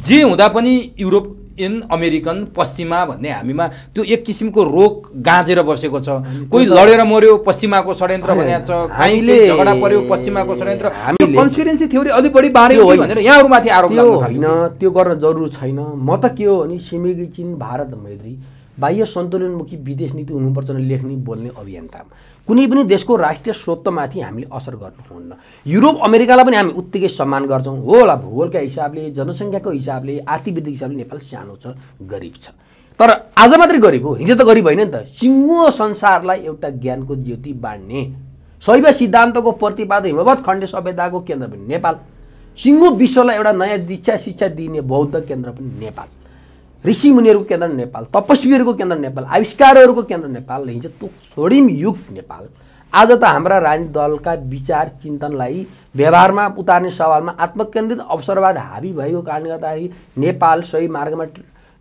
A: जे हुँदा पनि युरोप इन अमेरिकन पश्चिमा भन्ने हामीमा त्यो एक किसिमको रोग गाँजेर बसेको छ कोही लडेर मर्यो पश्चिमाको षड्यन्त्र भनेको छ हामीले झगडा पर्यो पश्चिमाको षड्यन्त्र हामी कन्सपिरेन्सी
B: थ्योरी अलिक बढी बाँड्यो भनेर यहाँहरूमाथि आरोप होइन त्यो गर्न जरुरी छैन म त के हो भने छिमेकी चिन भारत मैत्री बाह्य सन्तुलनमुखी विदेश नीति हुनुपर्छ लेख्ने बोल्ने अभियन्ता कुनै पनि देशको राष्ट्रिय स्रोतमाथि हामीले असर गर्नुहुन्न युरोप अमेरिकालाई पनि हामी उत्तिकै सम्मान गर्छौँ होला भूगोलका हिसाबले जनसङ्ख्याको हिसाबले आर्थिक वृद्धिको हिसाबले नेपाल सानो छ गरिब छ तर आज मात्रै गरिब हो हिजो त गरिब होइन नि त सिङ्गो संसारलाई एउटा ज्ञानको ज्योति बाँड्ने शैव सिद्धान्तको प्रतिपादन हिमवत खण्ड सभ्यताको केन्द्र पनि नेपाल सिङ्गो विश्वलाई एउटा नयाँ दीक्षा शिक्षा दिने बौद्ध केन्द्र पनि नेपाल ऋषि ऋषिमुनिहरूको केन्द्र नेपाल तपस्वीहरूको केन्द्र नेपाल आविष्कारहरूको केन्द्र नेपाल हिजो तु छोडिम युग नेपाल आज त हाम्रा राजनीति दलका विचार चिन्तनलाई व्यवहारमा उतार्ने सवालमा आत्मकेन्द्रित अवसरवाद हाबी भएको कारणले गर्दाखेरि नेपाल सही मार्गमा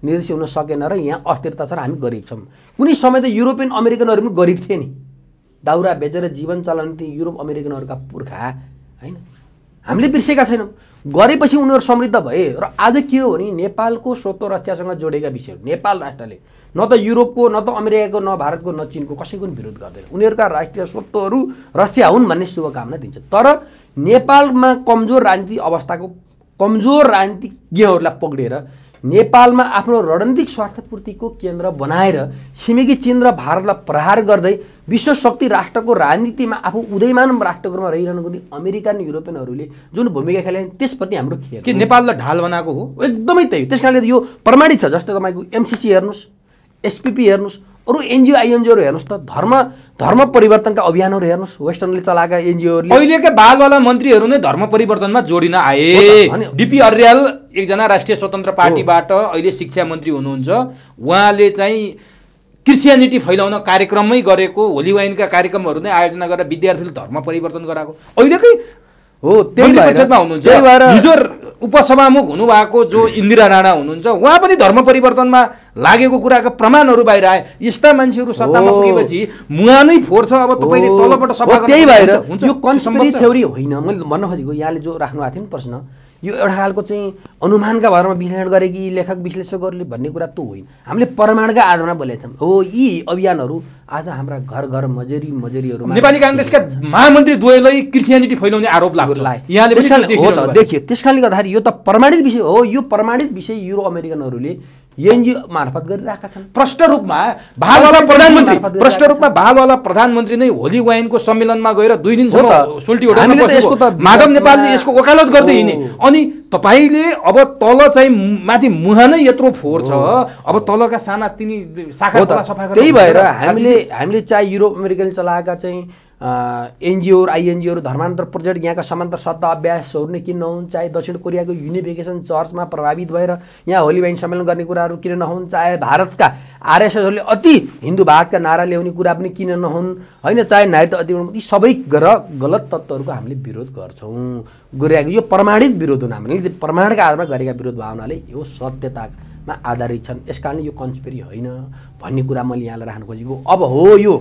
B: निर्देशित हुन सकेन र यहाँ अस्थिरता छ र हामी गरिब छौँ कुनै समय त युरोपियन अमेरिकनहरू पनि गरिब थिए नि दाउरा बेचेर जीवन चलाउने थिए युरोप अमेरिकनहरूका पुर्खा होइन हामीले बिर्सेका छैनौँ गरेपछि उनीहरू समृद्ध भए र आज के हो भने नेपालको स्वत रक्षासँग जोडेका विषयहरू नेपाल राष्ट्रले न त युरोपको न त अमेरिकाको न भारतको न चिनको कसैको पनि विरोध गर्दैन उनीहरूका राष्ट्रिय स्वत्वहरू रक्षा हुन् भन्ने शुभकामना दिन्छ तर नेपालमा कमजोर राजनीतिक अवस्थाको कमजोर राजनीतिज्ञहरूलाई पक्रेर नेपालमा आफ्नो रणनीतिक स्वार्थपूर्तिको केन्द्र बनाएर छिमेकी चिन र भारतलाई प्रहार गर्दै विश्व शक्ति राष्ट्रको राजनीतिमा आफू उदयमान राष्ट्रको रूपमा रहिरहनुको निम्ति अमेरिकन युरोपियनहरूले जुन भूमिका खेले त्यसप्रति हाम्रो खेल के नेपाललाई ढाल बनाएको हो एकदमै त्यही त्यस कारणले यो प्रमाणित छ जस्तै तपाईँको एमसिसी हेर्नुहोस् एसपिपी हेर्नुहोस् अरू एनजिओ आइएनजिओहरू हेर्नुहोस् त धर्म धर्म परिवर्तनका अभियानहरू हेर्नुहोस् वेस्टर्नले चलाएका एनजिओहरू अहिलेका
A: बालवाला मन्त्रीहरू नै धर्म परिवर्तनमा जोडिन आए डिपी अर्याल एकजना राष्ट्रिय स्वतन्त्र पार्टीबाट अहिले शिक्षा मन्त्री हुनुहुन्छ उहाँले चाहिँ क्रिस्चियनिटी फैलाउन कार्यक्रममै गरेको होली वाइनका कार्यक्रमहरू नै आयोजना गरेर विद्यार्थीले धर्म परिवर्तन गराएको अहिलेकै
B: हो त्यही भएर हिजो
A: उपसभामुख हुनुभएको जो इन्दिरा राणा हुनुहुन्छ उहाँ पनि धर्म परिवर्तनमा लागेको कुराको प्रमाणहरू बाहिर आए यस्ता
B: मान्छेहरू सत्तामा पुगेपछि मुहा नै फोर्छ अब तपाईँले तलबाट सफा त्यही भएर यो कन्सम्बरी थ्योरी होइन मैले भन्न खोजेको यहाँले जो राख्नु भएको थियो नि प्रश्न यो एउटा खालको चाहिँ अनुमानका भरमा विश्लेषण गरे कि लेखक विश्लेषकहरूले भन्ने कुरा त होइन हामीले प्रमाणका आधारमा बोलेका छौँ हो यी अभियानहरू आज हाम्रा घर घर मजेरी मजेरीहरू नेपाली काङ्ग्रेसका महामन्त्री दुवैलाई क्रिस्टियानिटी फैलाउने आरोप लाग्छ यहाँले हो देखियो त्यस कारणले गर्दाखेरि यो त प्रमाणित विषय हो यो प्रमाणित विषय युरो अमेरिकनहरूले एनजिओ मार्फत गरिरहेका छन् प्रष्ट रूपमा भालवाला प्रधानमन्त्री प्रष्ट
A: रूपमा भालवाला प्रधानमन्त्री नै होली वाइनको सम्मेलनमा गएर दुई दिनसम्म सुल्टी माधव नेपालले यसको वकालत गर्दै हिँडे अनि तपाईँले अब तल
B: चाहिँ माथि मुहा नै यत्रो फोहोर छ अब तलका साना तिनी शाखा सफा त्यही भएर हामीले हामीले चाहे युरोप अमेरिकाले चलाएका चाहिँ एनजिओहरू आइएनजिओहरू धर्मान्तर प्रोजेक्ट यहाँका समान्तर सत्ता अभ्यासहरू नै किन नहुन् चाहे दक्षिण कोरियाको युनिफिकेसन चर्चमा प्रभावित भएर यहाँ होली बाइन सम्मेलन गर्ने कुराहरू किन नहुन् चाहे भारतका आरएसएसहरूले अति हिन्दूवादका नारा ल्याउने कुरा पनि किन नहुन् होइन चाहे नायत अति यी सबै ग्रह गलत तत्त्वहरूको हामीले विरोध गर्छौँ गरिरहेको यो प्रमाणित विरोध हुन हामीले प्रमाणका आधारमा गरेका विरोध भावनाले यो सत्यतामा आधारित छन् यसकारणले यो कन्सपेरी होइन भन्ने कुरा मैले यहाँलाई राख्न खोजेको अब हो यो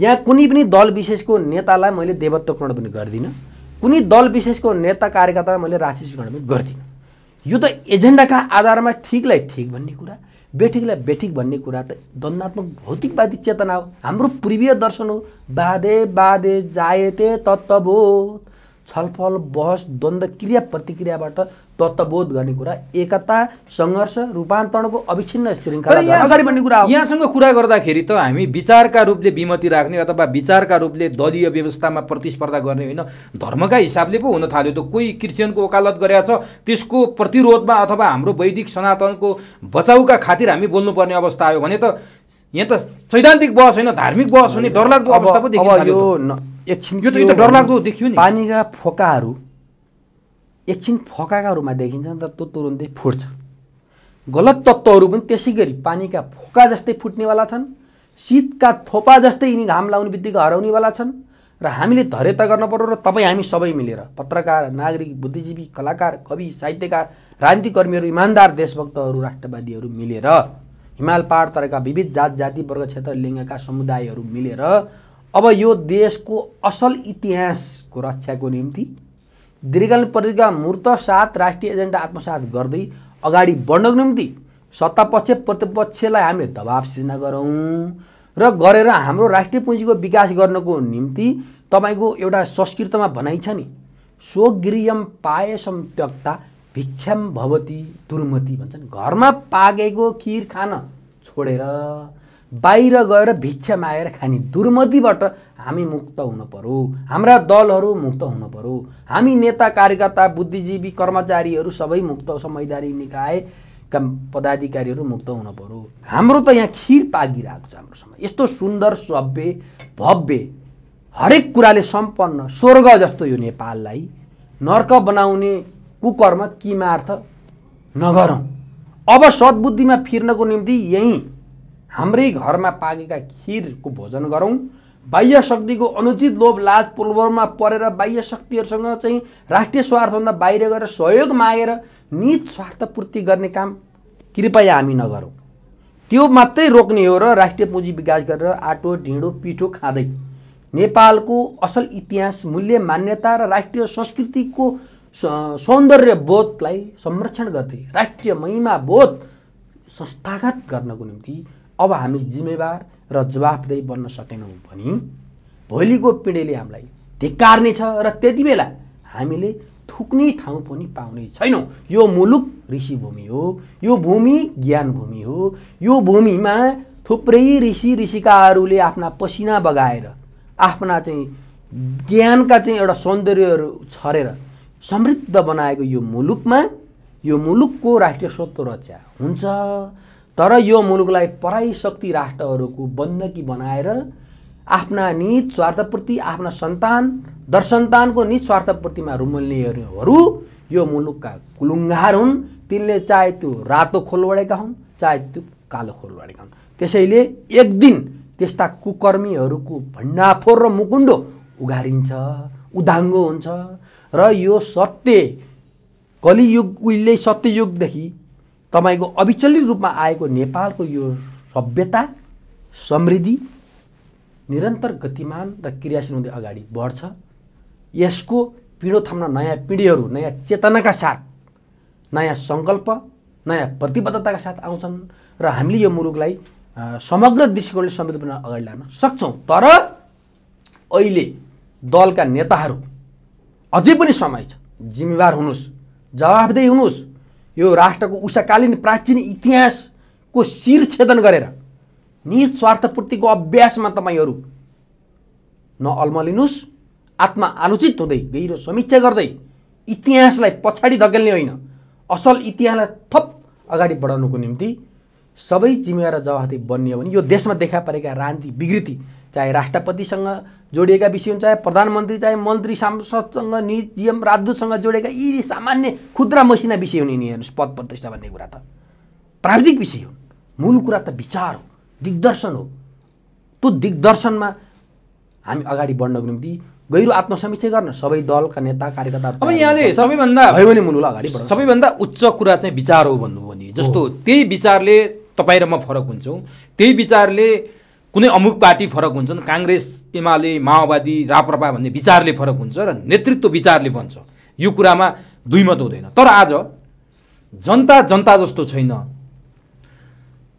B: यहाँ कुनै पनि दल विशेषको नेतालाई मैले देवत्वकरण पनि गर्दिनँ कुनै दल विशेषको नेता कार्यकर्तालाई मैले राशिकरण पनि गर्दिनँ यो त एजेन्डाका आधारमा ठिकलाई ठिक भन्ने कुरा बेठिकलाई बेठिक भन्ने कुरा त द्वन्दात्मक भौतिकवादी चेतना हो हाम्रो पूर्वीय दर्शन हो बाधे बाधे जायते तत्त्व छलफल बहस द्वन्द क्रिया प्रतिक्रियाबाट तत्त्वबोध गर्ने कुरा एकता सङ्घर्ष रूपान्तरणको अविच्छिन्न श्रृङ्खला कुरा यहाँसँग
A: कुरा गर्दाखेरि त हामी विचारका रूपले विमति राख्ने अथवा विचारका रूपले दलीय व्यवस्थामा प्रतिस्पर्धा गर्ने होइन धर्मका हिसाबले पो हुन थाल्यो त कोही क्रिस्चियनको ओकालत गरेका छ त्यसको प्रतिरोधमा अथवा हाम्रो वैदिक सनातनको बचाउका खातिर हामी बोल्नुपर्ने अवस्था आयो भने त यहाँ त सैद्धान्तिक बहस होइन धार्मिक बहस हुने डरलाग्दो अवस्था पो
B: देखियो
A: यो त डरलाग्दो देखियो नि
B: पानीका फोकाहरू एकछिन फोकाका रूपमा देखिन्छ तर त्यो तुरुन्तै फुट्छ गलत तत्त्वहरू पनि त्यसै गरी पानीका फोका जस्तै फुट्नेवाला छन् शीतका थोपा जस्तै यिनी घाम लाउने बित्तिकै हराउनेवाला छन् र हामीले धैर्यता गर्न पर्यो र तपाईँ हामी सबै मिलेर पत्रकार नागरिक बुद्धिजीवी कलाकार कवि साहित्यकार राजनीतिकर्मीहरू इमान्दार देशभक्तहरू राष्ट्रवादीहरू मिलेर हिमाल पहाड तरेका विविध जात जाति वर्ग क्षेत्र लिङ्गका समुदायहरू मिलेर अब यो देशको असल इतिहासको रक्षाको निम्ति दीर्घकालीन प्रतिका मूर्त साथ राष्ट्रिय एजेन्डा आत्मसात गर्दै अगाडि बढ्नको निम्ति सत्तापक्ष प्रतिपक्षलाई हामीले दबाव सृजना गरौँ र गरेर हाम्रो राष्ट्रिय पुँजीको विकास गर्नको निम्ति तपाईँको एउटा संस्कृतमा भनाइ छ नि स्वगृहम पाएसम त्यक्ता भिक्षम भवती दुर्मती भन्छन् घरमा पाकेको खिर खान छोडेर बाहिर गएर भिक्षा मागेर खाने दुर्मतिबाट हामी मुक्त हुन पऱ्यो हाम्रा दलहरू मुक्त हुन पऱ्यो हामी नेता कार्यकर्ता बुद्धिजीवी कर्मचारीहरू सबै मुक्त संवैधानिक निकायका पदाधिकारीहरू मुक्त हुनु पऱ्यो हाम्रो त यहाँ खिर पाकिरहेको छ हाम्रो समय यस्तो सुन्दर सभ्य भव्य हरेक कुराले सम्पन्न स्वर्ग जस्तो यो नेपाललाई नर्क बनाउने कुकर्म किमार्थ नगरौँ अब सद्बुद्धिमा फिर्नको निम्ति यहीँ हाम्रै घरमा पाकेका खिरको भोजन गरौँ बाह्य शक्तिको अनुचित लोभ लाज पूर्वमा परेर बाह्य शक्तिहरूसँग चाहिँ राष्ट्रिय स्वार्थभन्दा बाहिर गएर सहयोग मागेर निज स्वार्थपूर्ति गर्ने काम कृपया हामी नगरौँ त्यो मात्रै रोक्ने हो र राष्ट्रिय पुँजी विकास गरेर आटो ढिँडो पिठो खाँदै नेपालको असल इतिहास मूल्य मान्यता र राष्ट्रिय संस्कृतिको सौन्दर्य बोधलाई संरक्षण गर्दै राष्ट्रिय महिमा बोध संस्थागत गर्नको निम्ति अब हामी जिम्मेवार र जवाफदेही बन्न सकेनौँ भने भोलिको पिँढीले हामीलाई धिक्कार्ने छ र त्यति बेला हामीले थुक्ने ठाउँ पनि पाउने छैनौँ यो मुलुक ऋषि भूमि हो यो भूमि ज्ञान भूमि हो यो भूमिमा थुप्रै ऋषि ऋषिकाहरूले आफ्ना पसिना बगाएर आफ्ना चाहिँ ज्ञानका चाहिँ एउटा सौन्दर्यहरू छरेर समृद्ध बनाएको यो मुलुकमा यो मुलुकको राष्ट्रिय स्वत्व रक्षा हुन्छ तर यो मुलुकलाई पराई शक्ति राष्ट्रहरूको बन्दकी बनाएर आफ्ना निज स्वार्थप्रति आफ्ना सन्तान दरसन्तानको निज स्वार्थप्रतिमा रुमल्नेहरू यो मुलुकका कुलुङ्गार हुन् तिनले चाहे त्यो रातो खोल बढेका हुन् चाहे त्यो कालो खोल बढेका हुन् त्यसैले एक दिन त्यस्ता कुकर्मीहरूको भण्डाफोर र मुकुण्डो उघारिन्छ उदाङ्गो हुन्छ र यो सत्य कलियुग उहिले सत्ययुगदेखि तपाईँको अविचलित रूपमा आएको नेपालको यो सभ्यता समृद्धि निरन्तर गतिमान र क्रियाशील हुँदै अगाडि बढ्छ यसको पिँढो थाम्न नयाँ पिँढीहरू नयाँ चेतनाका साथ नयाँ सङ्कल्प नयाँ प्रतिबद्धताका साथ आउँछन् र हामीले यो मुलुकलाई समग्र दृष्टिकोणले समृद्ध बनाएर अगाडि लान सक्छौँ तर अहिले दलका नेताहरू अझै पनि समय छ जिम्मेवार हुनुहोस् जवाफदेही हुनुहोस् यो राष्ट्रको उषाकालीन प्राचीन इतिहासको शिरछेदन गरेर निस्वार्थपूर्तिको अभ्यासमा तपाईँहरू नअल्मलिनुहोस् आत्मा आलोचित हुँदै गहिरो समीक्षा गर्दै इतिहासलाई पछाडि धकेल्ने होइन असल इतिहासलाई थप अगाडि बढाउनुको निम्ति सबै जिम्मेवार जवाफी बनियो भने यो देशमा देखा परेका रान्ति विकृति चाहे राष्ट्रपतिसँग जोडिएका विषय हुन् चाहे प्रधानमन्त्री चाहे मन्त्री सांसदसँग निजिएम राजदूतसँग जोडिएका यी सामान्य खुद्रा मसिना विषय हुने नि हेर्नुहोस् पद प्रतिष्ठा भन्ने कुरा त प्राविधिक विषय हो मूल कुरा त विचार हो दिग्दर्शन हो त्यो दिग्दर्शनमा हामी अगाडि बढ्नको निम्ति गहिरो आत्मसमीक्षा गर्न सबै दलका नेता कार्यकर्ता अब यहाँले सबैभन्दा भयो भने मुलुक अगाडि सबैभन्दा उच्च कुरा चाहिँ विचार
A: हो भन्नुभयो भने जस्तो त्यही विचारले तपाईँ र म फरक हुन्छौँ त्यही विचारले कुनै अमुक पार्टी फरक हुन्छन् काङ्ग्रेस एमाले माओवादी राप्रपा भन्ने विचारले फरक हुन्छ र नेतृत्व विचारले बन्छ यो कुरामा दुई मत हुँदैन तर आज जनता जनता जस्तो छैन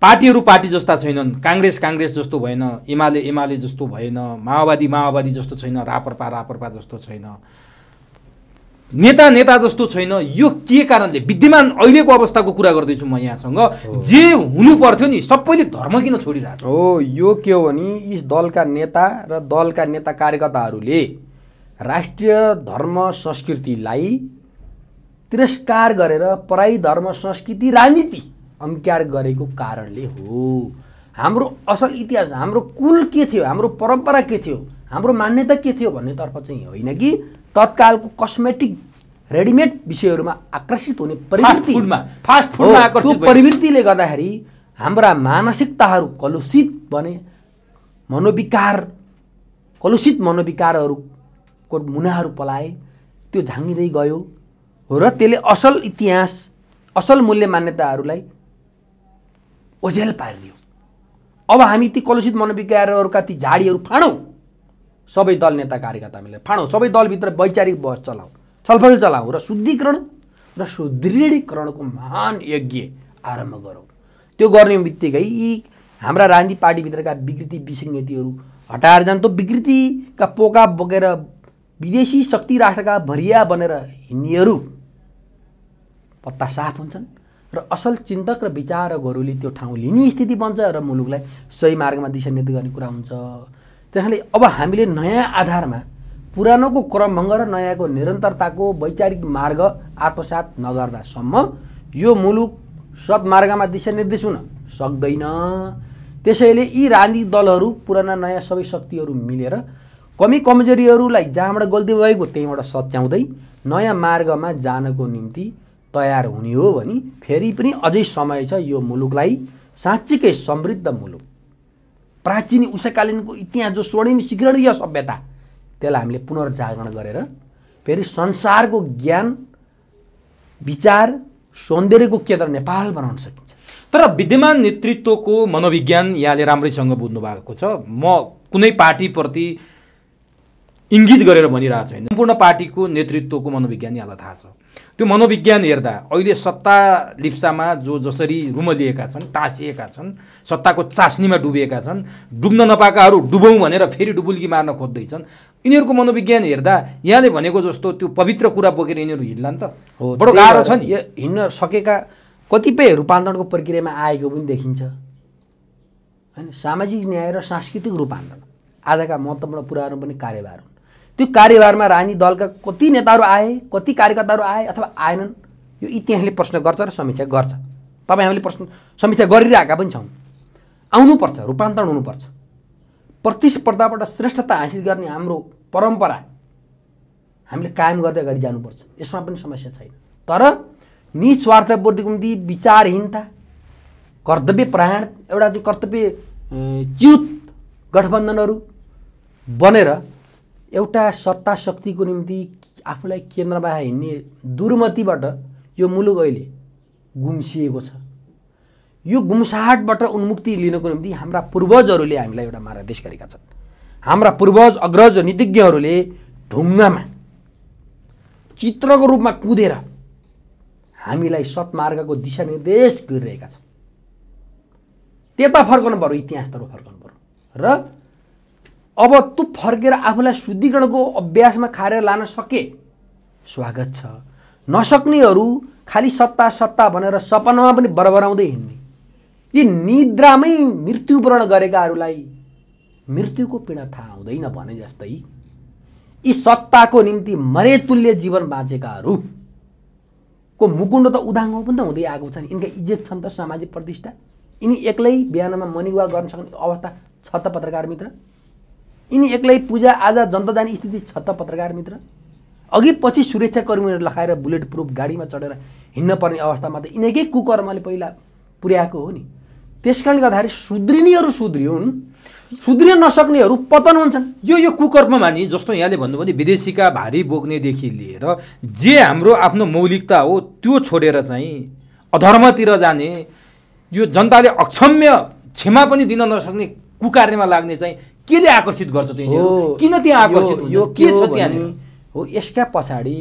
A: पार्टीहरू पार्टी जस्ता छैनन् काङ्ग्रेस काङ्ग्रेस जस्तो भएन एमाले एमाले जस्तो भएन माओवादी माओवादी जस्तो छैन रापरपा रापरपा जस्तो छैन नेता नेता जस्तो छैन यो के कारणले विद्यमान अहिलेको अवस्थाको कुरा गर्दैछु म यहाँसँग जे हुनु पर्थ्यो नि सबैले धर्म किन छोडिरहेको हो यो
B: के हो भने यी दलका नेता र दलका नेता कार्यकर्ताहरूले राष्ट्रिय धर्म संस्कृतिलाई तिरस्कार गरेर पराई धर्म संस्कृति राजनीति अङ्कार गरेको कारणले हो हाम्रो असल इतिहास हाम्रो कुल के थियो हाम्रो परम्परा के थियो हाम्रो मान्यता के थियो भन्नेतर्फ चाहिँ होइन कि तत्कालको कस्मेटिक रेडिमेड विषयहरूमा आकर्षित हुने प्रवृत्ति फास्ट फुडमा आकर्षित प्रवृत्तिले गर्दाखेरि हाम्रा मानसिकताहरू कलुषित भने मनोविकार कलुषित मनोविकारहरूको मुनाहरू पलाए त्यो झाँगिँदै गयो र त्यसले असल इतिहास असल मूल्य मान्यताहरूलाई ओझेल पारिदियो अब हामी ती कलुषित मनोविकारहरूका ती झाडीहरू फाँडौँ सबै दल नेता कार्यकर्ता मिलेर फाँडौँ सबै दलभित्र वैचारिक बहस चलाउँ छलफल चलाउँ र शुद्धिकरण र सुदृढीकरणको महान यज्ञ आरम्भ गरौँ त्यो गर्ने बित्तिकै यी हाम्रा राजनीति पार्टीभित्रका विकृति विसङ्गतिहरू हटाएर जान्थ्यो विकृतिका पोका बोकेर विदेशी शक्ति राष्ट्रका भरिया बनेर हिँड्नेहरू पत्ता साफ हुन्छन् र असल चिन्तक र विचारकहरूले त्यो ठाउँ लिने स्थिति बन्छ र मुलुकलाई सही मार्गमा दिशानिर्देश गर्ने कुरा हुन्छ त्यसले अब हामीले नयाँ आधारमा पुरानोको क्रमभङ्ग र नयाँको निरन्तरताको वैचारिक मार्ग आत्मसात नगर्दासम्म यो मुलुक सद्मार्गमा दिशानिर्देश हुन सक्दैन त्यसैले यी राजनीतिक दलहरू पुराना नयाँ सबै शक्तिहरू मिलेर कमी कमजोरीहरूलाई जहाँबाट गल्ती भएको त्यहीँबाट सच्याउँदै नयाँ मार्गमा जानको निम्ति तयार हुने हो भने फेरि पनि अझै समय छ यो मुलुकलाई साँच्चीकै समृद्ध मुलुक प्राचीन उषाकालीनको इतिहास जो स्वर्णिम शीघ्रणीय सभ्यता त्यसलाई हामीले पुनर्जागरण गरेर फेरि संसारको ज्ञान विचार सौन्दर्यको केन्द्र नेपाल बनाउन सकिन्छ
A: तर विद्यमान नेतृत्वको मनोविज्ञान यहाँले राम्रैसँग बुझ्नु भएको छ म कुनै पार्टीप्रति इङ्गित गरेर भनिरहेको छ सम्पूर्ण पार्टीको नेतृत्वको मनोविज्ञान यहाँलाई थाहा छ त्यो मनोविज्ञान हेर्दा अहिले सत्ता लिप्सामा जो जसरी रुम लिएका छन् टाँसिएका छन् सत्ताको चास्नीमा डुबिएका छन् डुब्न नपाएकाहरू डुबौँ भनेर फेरि डुबुल्की मार्न खोज्दैछन् यिनीहरूको मनोविज्ञान हेर्दा यहाँले
B: भनेको जस्तो त्यो पवित्र कुरा बोकेर यिनीहरू हिँड्ला नि त हो बडो गाह्रो छ नि हिँड्न सकेका कतिपय रूपान्तरणको प्रक्रियामा आएको पनि देखिन्छ होइन सामाजिक न्याय र सांस्कृतिक रूपान्तरण आजका महत्त्वपूर्ण कुराहरू पनि कार्यभार त्यो कार्यभारमा राजनीति दलका कति नेताहरू आए कति कार्यकर्ताहरू आए अथवा आएनन् यो इतिहासले प्रश्न गर्छ र समीक्षा गर्छ तपाईँ हामीले प्रश्न समीक्षा गरिरहेका पनि छौँ आउनुपर्छ रूपान्तरण हुनुपर्छ प्रतिस्पर्धाबाट श्रेष्ठता हासिल गर्ने हाम्रो परम्परा हामीले कायम गर्दै अगाडि जानुपर्छ यसमा पनि समस्या छैन तर निस्वार्थ निस्वार्थपूर्तिको निम्ति विचारहीनता कर्तव्यपरायण एउटा चाहिँ कर्तव्य च्युत गठबन्धनहरू बनेर एउटा सत्ता शक्तिको निम्ति आफूलाई केन्द्रमा हिँड्ने दुर्मतिबाट यो मुलुक अहिले गुम्सिएको छ यो गुम्साहटबाट उन्मुक्ति लिनको निम्ति हाम्रा पूर्वजहरूले हामीलाई एउटा मार्गदेश गरेका छन् हाम्रा पूर्वज अग्रज नीतिज्ञहरूले ढुङ्गामा चित्रको रूपमा कुदेर हामीलाई सत्मार्गको दिशानिर्देश गरिरहेका छन् त्यता फर्काउनु पऱ्यो इतिहासतर्फ फर्काउनु पऱ्यो र अब तँ फर्केर आफूलाई शुद्धिकरणको अभ्यासमा खारेर लान सके स्वागत छ नसक्नेहरू खालि सत्ता सत्ता भनेर सपनामा पनि बरबराउँदै हिँड्ने यी निद्रामै मृत्युवरण गरेकाहरूलाई मृत्युको पीडा थाहा हुँदैन भने जस्तै यी सत्ताको निम्ति मरेतुल्य जीवन बाँचेकाहरू को मुकुण्ड त उदाङ्गो पनि त हुँदै आएको नि यिनका इज्जत छन् त सामाजिक प्रतिष्ठा यिनी एक्लै बिहानमा मनिगुवा गर्न सक्ने अवस्था छ त पत्रकार मित्र यिनी एक्लै पूजा आज जनता जाने स्थिति छ त पत्रकार मित्र अघि पछि सुरक्षाकर्मीहरू लगाएर बुलेट प्रुफ गाडीमा चढेर हिँड्न पर्ने अवस्थामा त यिनैकै कुकर्मले पहिला पुर्याएको हो नि त्यस कारणले गर्दाखेरि सुध्रिनेहरू सुध्रिउन्
A: सुध्रिन नसक्नेहरू पतन हुन्छन् यो यो कुकर्ममा नि जस्तो यहाँले भन्नुभयो भने विदेशीका भारी बोक्नेदेखि लिएर जे हाम्रो आफ्नो मौलिकता हो त्यो छोडेर चाहिँ अधर्मतिर जाने यो जनताले अक्षम्य क्षमा पनि दिन नसक्ने कुकार्यमा लाग्ने चाहिँ केले आकर्षित गर्छ त्यो किन त्यहाँ आकर्षित यो के छ त्यहाँनिर
B: हो यसका पछाडि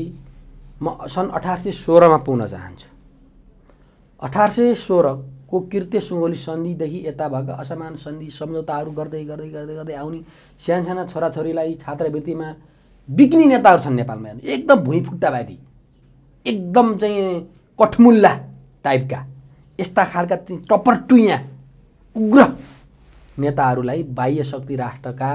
B: म सन् अठार सय सोह्रमा पुग्न चाहन्छु अठार सय सोह्रको कृत्य सुँगोली सन्धिदेखि यता भएका असमान सन्धि सम्झौताहरू गर्दै गर्दै गर्दै गर्दै आउने सानसाना छोराछोरीलाई छात्रवृत्तिमा बिग्ने नेताहरू छन् नेपालमा एकदम भुइँफुट्टावादी एकदम चाहिँ कठमुल्ला टाइपका यस्ता खालका टपर टुइयाँ उग्र नेताहरूलाई बाह्य शक्ति राष्ट्रका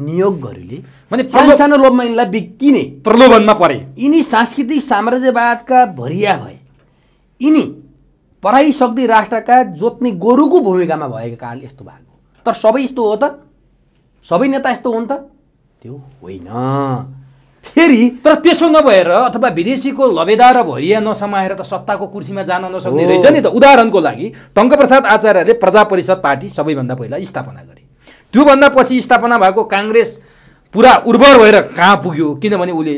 B: नियोगहरूले भने सानो लोभमा यिनलाई बिकिने प्रलोभनमा परे यिनी सांस्कृतिक साम्राज्यवादका भरिया भए यिनी पराई शक्ति राष्ट्रका जोत्ने गोरुको भूमिकामा भएको कारणले यस्तो भएको तर सबै यस्तो हो त सबै नेता यस्तो हुन् त त्यो होइन फेरि
A: तर त्यसो नभएर अथवा विदेशीको लभेदार र भरिया नसमाएर त सत्ताको कुर्सीमा जान नसक्ने रहेछ नि त उदाहरणको लागि टङ्कप्रसाद आचार्यले प्रजा परिषद पार्टी सबैभन्दा पहिला स्थापना गरे त्योभन्दा पछि स्थापना भएको काङ्ग्रेस पुरा उर्वर भएर कहाँ पुग्यो किनभने उसले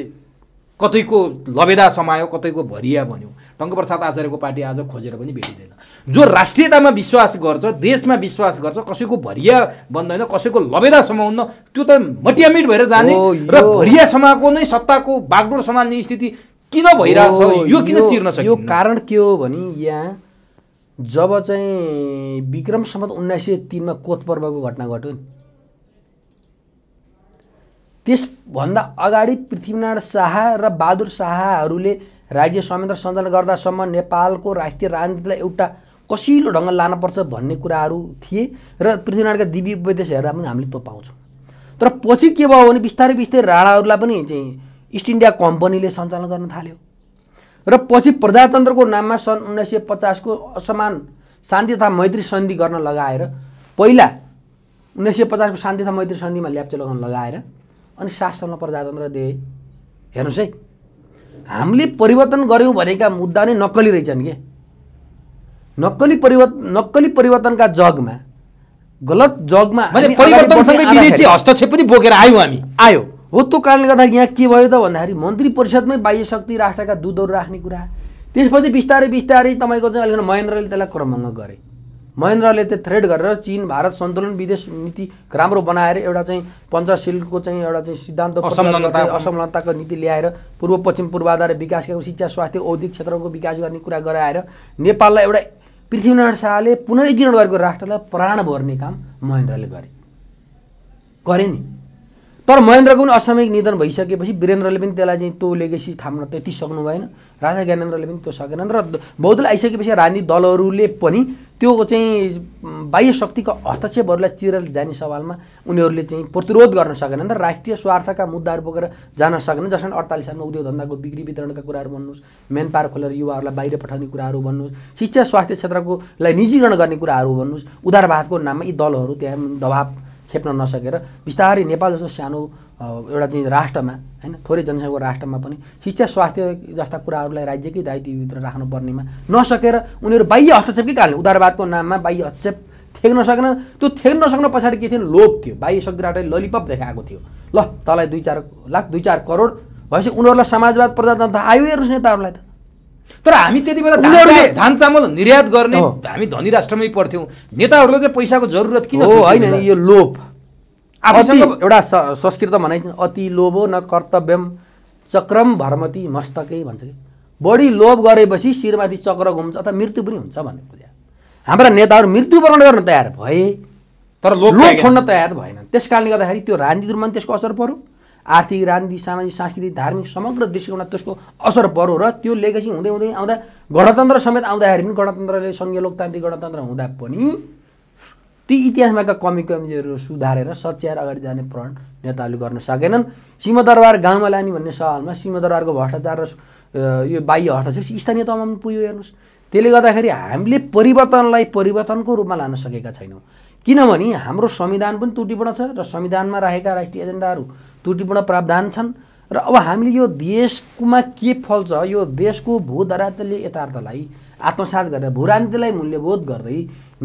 A: कतैको लबेदा समायो कतैको भरिया भन्यो टङ्कप्रसाद आचार्यको पार्टी आज खोजेर पनि भेटिँदैन जो राष्ट्रियतामा विश्वास गर्छ देशमा विश्वास गर्छ कसैको भरिया बन्दैन कसैको लबेदा समाउन्न त्यो त मटियामिट भएर जाने र भरिया समाएको नै सत्ताको
B: बागडोर सम्हाल्ने स्थिति किन भइरहेको छ यो किन चिर्न सक्यो यो कारण के हो भने यहाँ जब चाहिँ विक्रम सम्बत उन्नाइस सय तिनमा कोत पर्वको घटना घट्यो नि त्यसभन्दा अगाडि पृथ्वीनारायण शाह र बहादुर शाहहरूले राज्य संयन्त्र सञ्चालन गर्दासम्म नेपालको राष्ट्रिय राजनीतिलाई एउटा कसिलो ढङ्ग लानुपर्छ भन्ने कुराहरू थिए र पृथ्वीनारायणका दिव्य उपदेश हेर्दा पनि हामीले त्यो पाउँछौँ तर पछि के भयो भने बिस्तारै बिस्तारै राणाहरूलाई पनि चाहिँ इस्ट इन्डिया कम्पनीले सञ्चालन गर्न थाल्यो र पछि प्रजातन्त्रको नाममा सन् उन्नाइस सय पचासको असमान शान्ति तथा मैत्री सन्धि गर्न लगाएर पहिला उन्नाइस सय पचासको शान्ति तथा मैत्री सन्धिमा ल्याप्चे लगाउन लगाएर अनि शासनमा प्रजातन्त्र दिए हेर्नुहोस् है हामीले परिवर्तन गऱ्यौँ भनेका मुद्दा नै नक्कली रहेछन् कि नक्कली परिवर्तन नक्कली परिवर्तनका जगमा गलत जगमा हस्तक्षेप पनि बोकेर आयौँ हामी आयो हो त्यो कारणले गर्दा यहाँ के भयो त भन्दाखेरि मन्त्री परिषदमै बाह्य शक्ति राष्ट्रका दुधहरू राख्ने कुरा त्यसपछि बिस्तारै बिस्तारै तपाईँको चाहिँ अलिकति महेन्द्रले त्यसलाई क्रमभङ्ग गरे महेन्द्रले त्यो थ्रेड गरेर चिन भारत सन्तुलन विदेश नीति राम्रो बनाएर एउटा चाहिँ पञ्चशीलको चाहिँ एउटा चाहिँ सिद्धान्त असमानताको नीति ल्याएर पूर्व पश्चिम पूर्वाधार विकासका शिक्षा स्वास्थ्य औद्योगिक क्षेत्रको विकास गर्ने कुरा गराएर नेपाललाई एउटा पृथ्वीनारायण शाहले पुनर्जीर्ण गरेको राष्ट्रलाई प्राण भर्ने काम महेन्द्रले गरे गरे नि तर महेन्द्रको पनि असामयिक निधन भइसकेपछि वीरेन्द्रले पनि त्यसलाई चाहिँ त्यो लेगेसी थाम्न त्यति सक्नु भएन राजा ज्ञानेन्द्रले पनि त्यो सकेनन् र बौद्धले आइसकेपछि राजनीतिक दलहरूले पनि त्यो चाहिँ बाह्य शक्तिको हस्तक्षेपहरूलाई चिरेर जाने सवालमा उनीहरूले चाहिँ प्रतिरोध गर्न सकेनन् र राष्ट्रिय स्वार्थका मुद्दाहरू बोकेर जान सकेनन् जसमा अडतालिस सालमा उद्योग धन्दाको बिक्री वितरणका कुराहरू भन्नुहोस् मेन पार्क खोलेर युवाहरूलाई बाहिर पठाउने कुराहरू भन्नुहोस् शिक्षा स्वास्थ्य क्षेत्रकोलाई निजीकरण गर्ने कुराहरू भन्नुहोस् उदारवादको नाममा यी दलहरू त्यहाँ दबाब खेप्न नसकेर बिस्तारै नेपाल जस्तो सानो एउटा चाहिँ राष्ट्रमा होइन थोरै जनसङ्ख्याको राष्ट्रमा पनि शिक्षा स्वास्थ्य जस्ता कुराहरूलाई राज्यकै दायित्वभित्र राख्नुपर्नेमा नसकेर उनीहरू बाह्य हस्तक्षेपकै कारणले उदारवादको नाममा बाह्य हस्तक्षेप ठेक्न सकेन त्यो थ्याक्न नसक्न पछाडि के थियो लोभ थियो बाह्य शक्तिबाट ललिपप देखाएको थियो ल तँलाई दुई चार लाख दुई चार करोड भएपछि उनीहरूलाई समाजवाद प्रजातन्त्र आयो हेर्नुहोस् नेताहरूलाई त तर हामी त्यति बेला धान चामल निर्यात गर्ने हामी धनी राष्ट्रमै पर्थ्यौँ नेताहरूलाई चाहिँ पैसाको जरुरत किन हो होइन यो लोभ आफूसँग एउटा संस्कृत भनाइ अति लोभो न कर्तव्यम चक्रम भरमती मस्तकै भन्छ कि बढी लोभ गरेपछि शिरमाथि चक्र घुम्छ अथवा मृत्यु पनि हुन्छ भन्ने बुझ्यो हाम्रा नेताहरू मृत्युवरण गर्न तयार भए तर लोभ लोभ खोड्न तयार भएन त्यस कारणले गर्दाखेरि त्यो राजनीतिमा पनि त्यसको असर पऱ्यो आर्थिक राजनीतिक सामाजिक सांस्कृतिक धार्मिक समग्र दृष्टिकोणमा त्यसको असर पर्यो र त्यो लेगेसी हुँदै हुँदै आउँदा गणतन्त्र समेत आउँदाखेरि पनि गणतन्त्रले सङ्घीय लोकतान्त्रिक गणतन्त्र हुँदा पनि ती इतिहासमाका कमी कमजोरीहरू सुधारेर सच्याएर अगाडि जाने प्रण नेताहरूले गर्न सकेनन् सिंहदरबार गाउँमा लाने भन्ने सवालमा सिंहदरबारको भ्रष्टाचार र यो बाह्य हस्तक्षेप स्थानीय तहमा पनि पुग्यो हेर्नुहोस् त्यसले गर्दाखेरि हामीले परिवर्तनलाई परिवर्तनको रूपमा लान सकेका छैनौँ किनभने हाम्रो संविधान पनि त्रुटिपूर्ण छ र संविधानमा राखेका राष्ट्रिय एजेन्डाहरू त्रुटिपूर्ण प्रावधान छन् र अब हामीले यो देशकोमा के फल्छ यो देशको भूधरातले यथार्थलाई आत्मसात गरेर भूराजनीतिलाई मूल्यबोध गर्दै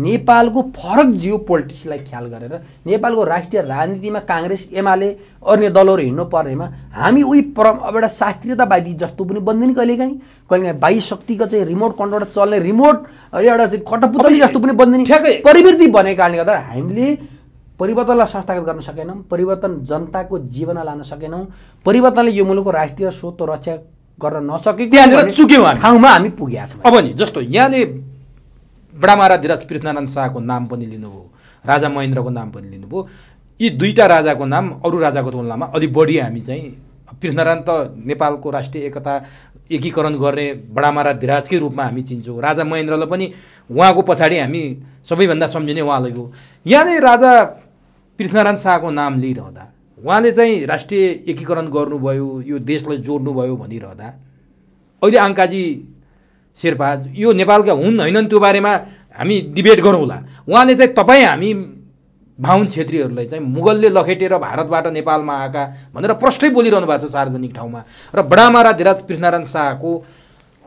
B: नेपालको फरक जियो पोलिटिक्सलाई ख्याल गरेर नेपालको राष्ट्रिय राजनीतिमा काङ्ग्रेस एमाले अन्य दलहरू हिँड्नु पर्नेमा हामी उही पर अब एउटा शास्त्रीयतावादी जस्तो पनि बन्दैन कहिलेकाहीँ कहिलेकाहीँ बाह्य शक्तिको चाहिँ रिमोट कन्ट्रोलबाट चल्ने रिमोट एउटा चाहिँ कटपुतली जस्तो पनि बन्दैन परिवृत्ति बनेको कारणले गर्दा हामीले परिवर्तनलाई संस्थागत गर्न सकेनौँ परिवर्तन जनताको जीवनमा लान सकेनौँ परिवर्तनले यो मुलुकको राष्ट्रिय स्रोत रक्षा गर्न नसकेको त्यहाँनिर चुक्यौँ
A: ठाउँमा हामी पुगेका छौँ अब नि जस्तो यहाँले धिराज पृथ्वीनारायण शाहको नाम पनि लिनुभयो राजा महेन्द्रको नाम पनि लिनुभयो यी दुईवटा राजाको नाम अरू राजाको तुलनामा अलिक बढी हामी चाहिँ पृथ्वीनारायण त नेपालको राष्ट्रिय एकता एकीकरण गर्ने बडामाराधिराजकै रूपमा हामी चिन्छौँ राजा महेन्द्रलाई पनि उहाँको पछाडि हामी सबैभन्दा सम्झिने उहाँलाई हो यहाँले राजा पृथ्वीनारायण शाहको नाम लिइरहँदा उहाँले चाहिँ राष्ट्रिय एकीकरण गर्नुभयो यो देशलाई जोड्नुभयो भनिरहँदा अहिले आङ्काजी शेर्पा यो नेपालका हुन् होइनन् त्यो बारेमा हामी डिबेट गरौँला उहाँले चाहिँ तपाईँ हामी बाहुन छेत्रीहरूलाई चाहिँ मुगलले लखेटेर भारतबाट नेपालमा आएका भनेर प्रष्टै बोलिरहनु भएको छ सार्वजनिक ठाउँमा र बडामारा धिराज पृष्णनारायण शाहको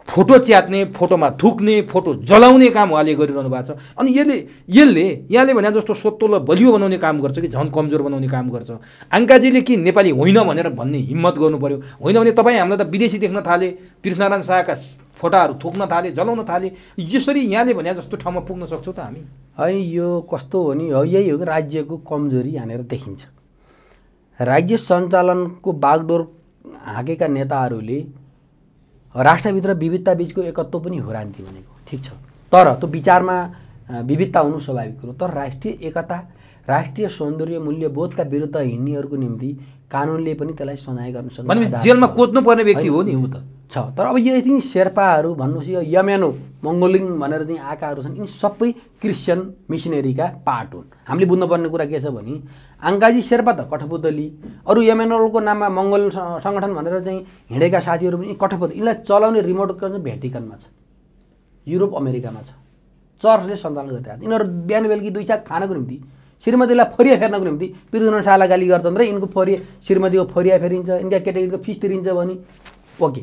A: फोटो च्यात्ने फोटोमा थुक्ने फोटो जलाउने काम उहाँले गरिरहनु भएको छ अनि यसले यसले यहाँले भने जस्तो सोत्तोलाई बलियो बनाउने काम गर्छ कि झन् कमजोर बनाउने काम गर्छ आङ्काजीले कि नेपाली होइन भनेर भन्ने हिम्मत गर्नु पऱ्यो होइन भने तपाईँ हामीलाई त विदेशी देख्न थाले पृथ्वीनारायण शाहका फोटाहरू थुक्न थाले जलाउन थाले यसरी यहाँले भने जस्तो ठाउँमा पुग्न सक्छौँ त हामी
B: है यो कस्तो हो नि यही हो कि राज्यको कमजोरी यहाँनिर देखिन्छ राज्य सञ्चालनको बागडोर हाँकेका नेताहरूले राष्ट्रभित्र विविधताबिचको एकत्व पनि हो रान्ति भनेको ठिक छ तर त्यो विचारमा विविधता हुनु स्वाभाविक कुरो तर राष्ट्रिय एकता राष्ट्रिय सौन्दर्य मूल्यबोधका विरुद्ध हिँड्नेहरूको निम्ति कानुनले पनि त्यसलाई सजाय गर्न सक्छ भनेपछि जेलमा कोच्नु पर्ने व्यक्ति हो नि ऊ त छ तर अब यो यति शेर्पाहरू भन्नुहोस् यो यमेनो मङ्गोलिङ भनेर चाहिँ आएकाहरू छन् यिनी सबै क्रिस्चियन मिसिनेरीका पार्ट हुन् हामीले बुझ्नुपर्ने कुरा के छ भने आङ्गाजी शेर्पा त कठपुतली अरू यमेनोलको नाममा मङ्गोल सङ्गठन भनेर चाहिँ हिँडेका साथीहरू पनि कठपुतली यिनलाई चलाउने रिमोट भेटिकनमा छ युरोप अमेरिकामा छ चर्चले सञ्चालन गरिरहेको छ यिनीहरू बिहान बेलुकी दुई चार खानको निम्ति श्रीमतीलाई फरिया फेर्नको निम्ति बिर्जना छाला गाली गर्छन् र यिनको फरिया श्रीमतीको फोरिया फेरिन्छ यिनका केटाकेटीको फिस तिरिन्छ भने ओके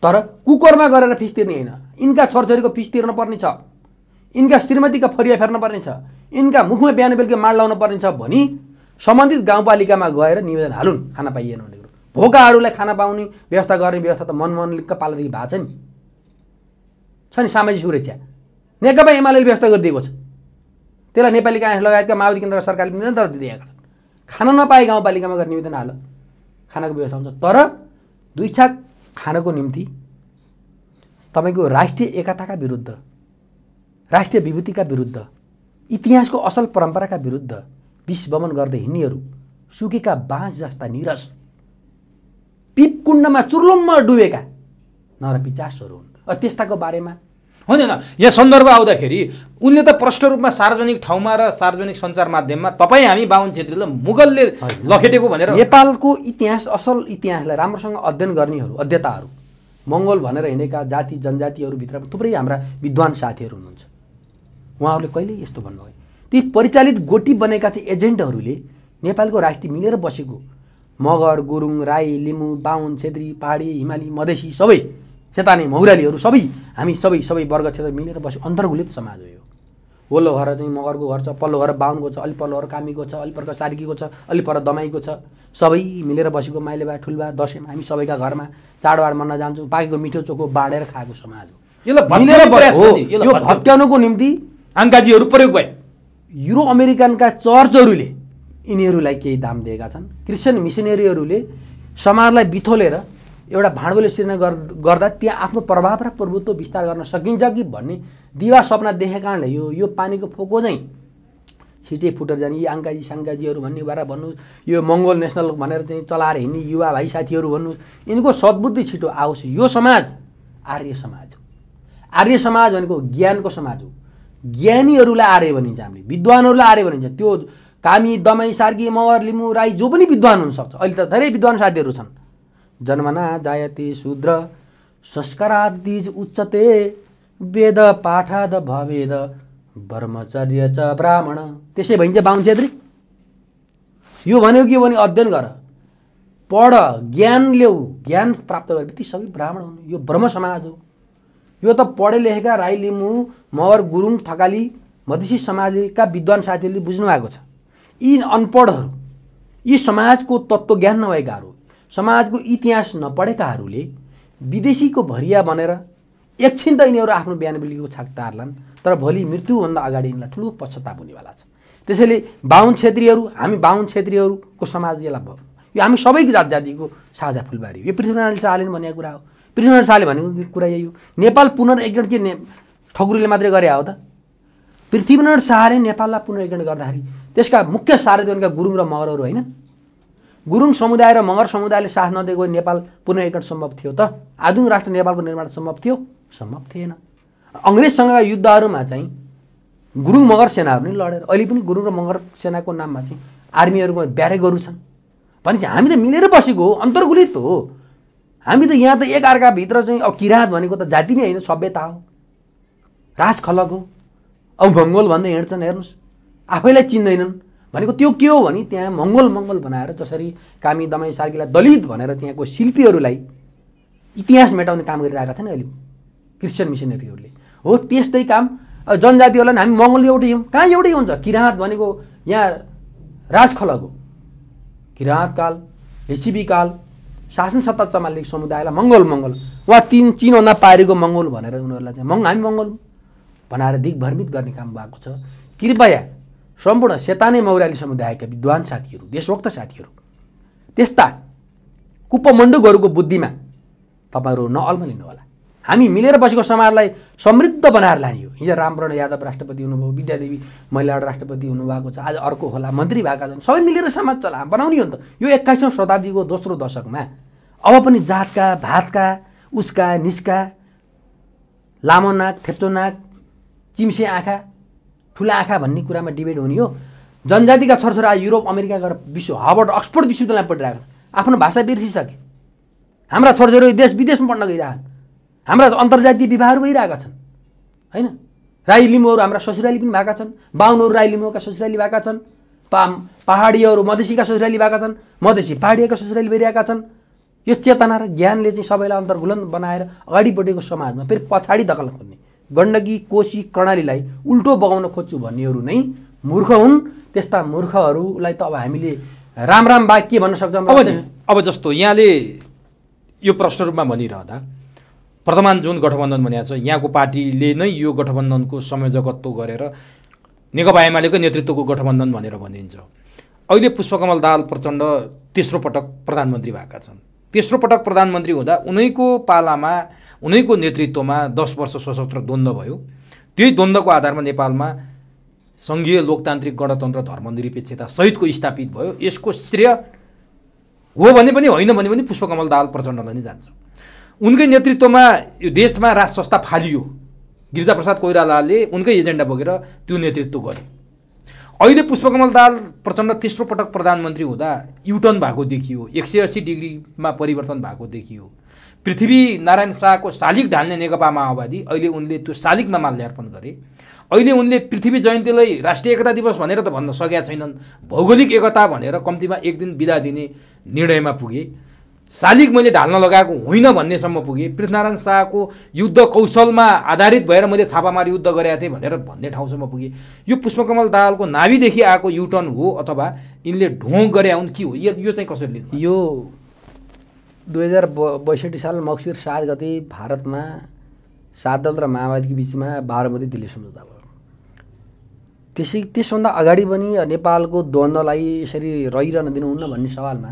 B: तर कुकरमा गरेर फिस तिर्ने होइन यिनका छोरछोरीको फिस तिर्न छ यिनका श्रीमतीका फरिया फेर्न पर्ने छ यिनका मुखमा बिहान बेलुकी माड लाउनु पर्ने छ भने सम्बन्धित गाउँपालिकामा गएर निवेदन हालुन् खाना पाइएन भने कुरो भोकाहरूलाई खाना पाउने व्यवस्था गर्ने व्यवस्था त मनमोहनका पालादेखि भएको छ नि छ नि सामाजिक सुरक्षा नेकपा एमाले व्यवस्था गरिदिएको छ त्यसलाई नेपाली काङ्ग्रेस लगायतका माओवादी केन्द्र सरकारले निरन्तर दिइदिएका छन् खान नपाए गाउँपालिकामा गएर निवेदन हाल खानाको व्यवस्था हुन्छ तर दुई छाक खानको निम्ति तपाईँको राष्ट्रिय एकताका विरुद्ध राष्ट्रिय विभूतिका विरुद्ध इतिहासको असल परम्पराका विरुद्ध विश्वमन गर्दै हिँड्नेहरू सुकेका बाँस जस्ता निरस पिपकुण्डमा चुर्लुम्म डुबेका नर पिचासहरू हुन् त्यस्ताको बारेमा
A: होइन होइन यहाँ सन्दर्भ आउँदाखेरि उनले त प्रष्ट रूपमा सार्वजनिक ठाउँमा र सार्वजनिक सञ्चार माध्यममा तपाईँ हामी बाहुन छेत्रीलाई मुगलले लखेटेको भनेर
B: नेपालको इतिहास असल इतिहासलाई राम्रोसँग अध्ययन गर्नेहरू अध्यताहरू मङ्गोल भनेर हिँडेका जाति जनजातिहरूभित्र थुप्रै हाम्रा विद्वान साथीहरू हुनुहुन्छ उहाँहरूले कहिल्यै यस्तो भन्नुभयो ती परिचालित गोटी बनेका चाहिँ एजेन्टहरूले नेपालको राष्ट्रिय मिलेर बसेको मगर गुरुङ राई लिम्बू बाहुन छेत्री पहाडी हिमाली मधेसी सबै सेताने मौरालीहरू सबै हामी सबै सबै वर्ग क्षेत्र मिलेर बस्यो अन्तर्गुलित समाज हो यो वल्लो घर चाहिँ मगरको घर छ पल्लो घर बाहुनको छ अलि पल्लो घर कामीको छ अलि पर्क सार्कीको छ अलि पर दमाईको छ सबै मिलेर बसेको माइले ठुलबा ठुल्बा दसैँमा हामी सबैका घरमा चाडबाड मन्न जान्छौँ पाकेको मिठो चोखो बाँडेर खाएको समाज हो यो भत्काउनुको निम्ति आङ्काजीहरू प्रयोग भए युरो अमेरिकनका चर्चहरूले यिनीहरूलाई केही दाम दिएका छन् क्रिस्चियन मिसिनेरीहरूले समाजलाई बिथोलेर एउटा भाँडबोले सिर्जना गर्दा त्यहाँ आफ्नो प्रभाव र प्रभुत्व विस्तार गर्न सकिन्छ कि भन्ने दिवा सपना देखेको कारणले यो यो पानीको फोको चाहिँ छिटे फुटेर जाने यी आङ्काजी साङ्काजीहरू भन्ने भएर भन्नु यो मङ्गोल नेसनल भनेर चाहिँ चलाएर हिँड्ने युवा भाइ साथीहरू भन्नु यिनको सद्बुद्धि छिटो आओस् यो समाज आर्य समाज हो आर्य समाज भनेको ज्ञानको समाज हो ज्ञानीहरूलाई आर्य भनिन्छ हामीले विद्वानहरूलाई आर्य भनिन्छ त्यो कामी दमाई सार्की मगर लिम्बु राई जो पनि विद्वान हुनसक्छ अहिले त धेरै विद्वान साथीहरू छन् जन्मना जायते शूद्र संस्कारादिज उच्चते वेद पाठाद भवेद ब्रह्मचर्य च ब्राह्मण त्यसै भइन्छ बाहुन छेत्री यो भन्यो के भने अध्ययन गर पढ ज्ञान ल्याऊ ज्ञान प्राप्त गरे ती सबै ब्राह्मण हुन् यो ब्रह्म समाज हो यो त पढे लेखेका राई लिम्बू मगर गुरुङ थकाली मधेसी समाजका विद्वान साथीहरूले बुझ्नु भएको छ यी अनपढहरू यी समाजको तत्त्व ज्ञान नभएकाहरू समाजको इतिहास नपढेकाहरूले विदेशीको भरिया बनेर एकछिन त यिनीहरू आफ्नो बिहान बेलुकीको छाक टार्लान् तर भोलि मृत्युभन्दा अगाडि यिनीहरूलाई ठुलो पश्चाताप हुनेवाला छ त्यसैले बाहुन छेत्रीहरू हामी बाहुन छेत्रीहरूको समाज यसलाई भयो यो हामी सबै जात जातिको साझा फुलबारी हो यो पृथ्वीनारायण शाहले भनेको कुरा हो पृथ्वीनारायण शाहले भनेको कुरा यही हो नेपाल पुनर्एकरण के ठकुरीले मात्रै गरे हो त पृथ्वीनारायण शाहले नेपाललाई पुनर्एकरण गर्दाखेरि त्यसका मुख्य सारदीवनका गुरुङ र मगरहरू होइन गुरुङ समुदाय र मगर समुदायले साथ नदिएको नेपाल पुनः एकट सम्भव थियो त आधुनिक राष्ट्र नेपालको निर्माण सम्भव थियो सम्भव थिएन अङ्ग्रेजसँगका युद्धहरूमा चाहिँ गुरुङ मगर सेनाहरू नै लडेर अहिले पनि गुरुङ र मगर सेनाको नाममा चाहिँ आर्मीहरूकोमा ब्यारेकहरू छन् भनेपछि हामी त मिलेर बसेको हो अन्तर्गुलित हो हामी त यहाँ त एकअर्काभित्र चाहिँ अब किराँत भनेको त जाति नै होइन सभ्यता हो रास खलक हो अब भङ्गोल भन्दै हिँड्छन् हेर्नुहोस् आफैलाई चिन्दैनन् भनेको त्यो के हो भने त्यहाँ मङ्गल मङ्गल बनाएर जसरी कामी दमाई सार्कीलाई दलित भनेर त्यहाँको शिल्पीहरूलाई इतिहास मेटाउने काम गरिरहेका छन् अहिले क्रिस्चियन मिसनरीहरूले हो त्यस्तै काम जनजातिहरूलाई हामी मङ्गल एउटै हौँ कहाँ एउटै हुन्छ किराँत भनेको यहाँ राजखलको किराँत काल काल शासन सत्ता चमालिक समुदायलाई मङ्गल मङ्गल वा तिन चिनभन्दा पारेको मङ्गल भनेर उनीहरूलाई चाहिँ मङ्ग हामी मङ्गल बनाएर दिग्भ्रमित गर्ने काम भएको छ कृपया सम्पूर्ण सेताने मौराली समुदायका विद्वान साथीहरू देशभक्त साथीहरू त्यस्ता कुपमण्डुकहरूको बुद्धिमा तपाईँहरू नअल्म लिनुहोला हामी मिलेर बसेको समाजलाई समृद्ध बनाएर लाने हो हिजो रामवरण यादव राष्ट्रपति हुनुभयो विद्यादेवी महिला राष्ट्रपति हुनुभएको छ आज अर्को होला मन्त्री भएका छन् सबै मिलेर समाज चला बनाउने हो नि त यो एक्काइसौँ शताब्दीको दोस्रो दशकमा अब पनि जातका भातका उसका निस्का लामो नाक थेप्चो नाक चिम्से आँखा ठुला आँखा भन्ने कुरामा डिबेट हुने हो जनजातिका छोरछोरा युरोप अमेरिका गएर विश्व हार्वर्ड अक्सफोर्ड विश्वविद्यालयमा पढिरहेको छ आफ्नो भाषा बिर्सिसके हाम्रा छोरछोरी देश विदेशमा पढ्न गइरहेका छन् हाम्रा अन्तर्जातीय विवाहहरू भइरहेका छन् होइन राई लिम्बूहरू हाम्रा ससुराली पनि भएका छन् बाहुनहरू राई लिम्बूका ससुराली भएका छन् पा पाहाडीहरू मधेसीका ससुराली भएका छन् मधेसी पाहाडीका ससुराली भइरहेका छन् यो चेतना र ज्ञानले चाहिँ सबैलाई अन्तर्गुलन बनाएर अगाडि बढेको समाजमा फेरि पछाडि दखल खोज्ने गण्डकी कोशी कर्णालीलाई उल्टो बगाउन खोज्छु भन्नेहरू नै मूर्ख हुन् त्यस्ता मूर्खहरूलाई त अब हामीले राम राम बा के भन्न सक्छौँ अब
A: अब जस्तो यहाँले यो प्रश्न रूपमा भनिरहँदा वर्तमान जुन गठबन्धन भनिएको छ यहाँको पार्टीले नै यो गठबन्धनको संयोजकत्व गरेर नेकपा एमालेको नेतृत्वको गठबन्धन भनेर भनिन्छ अहिले पुष्पकमल दाल प्रचण्ड तेस्रो पटक प्रधानमन्त्री भएका छन् तेस्रो पटक प्रधानमन्त्री हुँदा उनैको पालामा उनैको नेतृत्वमा दस वर्ष सशस्त्र द्वन्द्व भयो त्यही द्वन्द्वको आधारमा नेपालमा सङ्घीय लोकतान्त्रिक गणतन्त्र धर्मनिरपेक्षता सहितको स्थापित भयो यसको श्रेय हो भने पनि होइन भने पनि पुष्पकमल दाल प्रचण्डलाई नै जान्छ उनकै नेतृत्वमा यो देशमा राज संस्था फालियो गिरिजाप्रसाद कोइरालाले उनकै एजेन्डा बोकेर त्यो नेतृत्व गरे अहिले पुष्पकमल दाल प्रचण्ड तेस्रो पटक प्रधानमन्त्री हुँदा युटर्न भएको देखियो एक सय अस्सी डिग्रीमा परिवर्तन भएको देखियो पृथ्वी नारायण शाहको शालिक ढाल्ने नेकपा माओवादी अहिले उनले त्यो शालिकमा माल्यार्पण गरे अहिले उनले पृथ्वी जयन्तीलाई राष्ट्रिय एकता दिवस भनेर त भन्न सकेका छैनन् भौगोलिक एकता भनेर कम्तीमा एक दिन बिदा दिने निर्णयमा पुगे शालिक मैले ढाल्न लगाएको होइन भन्नेसम्म पुगेँ पृथ्वीनारायण शाहको युद्ध कौशलमा आधारित भएर मैले छापामार युद्ध गरेका थिएँ भनेर भन्ने ठाउँसम्म पुगेँ यो पुष्पकमल दाहालको नाभिदेखि आएको युटर्न हो अथवा यिनले ढोङ
B: गरे हुन् के हो यो चाहिँ कसरी लिनु यो दुई हजार बैसठी साल मक्सिर सात गति भारतमा सात दल र माओवादीको बिचमा बाह्रमती दिल्ली सम्झौता भयो त्यसै त्यसभन्दा अगाडि पनि नेपालको द्वन्द्वलाई यसरी रहिरहन दिनुहुन्न भन्ने सवालमा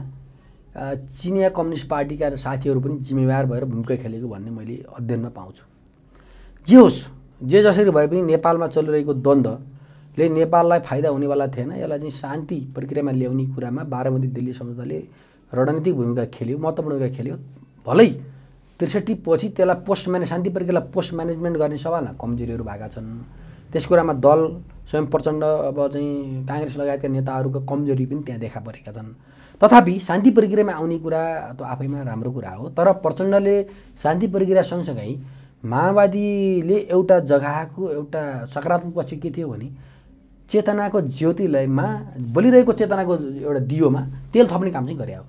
B: चिनिया कम्युनिस्ट पार्टीका साथीहरू पनि जिम्मेवार भएर भूमिका खेलेको भन्ने मैले अध्ययनमा पाउँछु जे होस् जे जसरी भए पनि नेपालमा चलिरहेको द्वन्द्वले नेपाललाई फाइदा हुनेवाला थिएन यसलाई चाहिँ शान्ति प्रक्रियामा ल्याउने कुरामा बाह्रमती दिल्ली सम्झौताले रणनीतिक भूमिका खेल्यो महत्त्वपूर्ण भूमिका खेल्यो भलै त्रिसठी पछि त्यसलाई पोस्ट म्यानेज शान्ति प्रक्रियालाई पोस्ट म्यानेजमेन्ट गर्ने सबैभन्दा कमजोरीहरू भएका छन् त्यस कुरामा दल स्वयं प्रचण्ड अब चाहिँ काङ्ग्रेस लगायतका नेताहरूको कमजोरी पनि त्यहाँ देखा परेका छन् तथापि शान्ति प्रक्रियामा आउने कुरा त आफैमा राम्रो कुरा हो तर प्रचण्डले शान्ति प्रक्रिया सँगसँगै माओवादीले एउटा जग्गाको एउटा सकारात्मक पक्ष के थियो भने चेतनाको ज्योतिलयमा बलिरहेको चेतनाको एउटा दियोमा तेल थप्ने काम चाहिँ गरे हो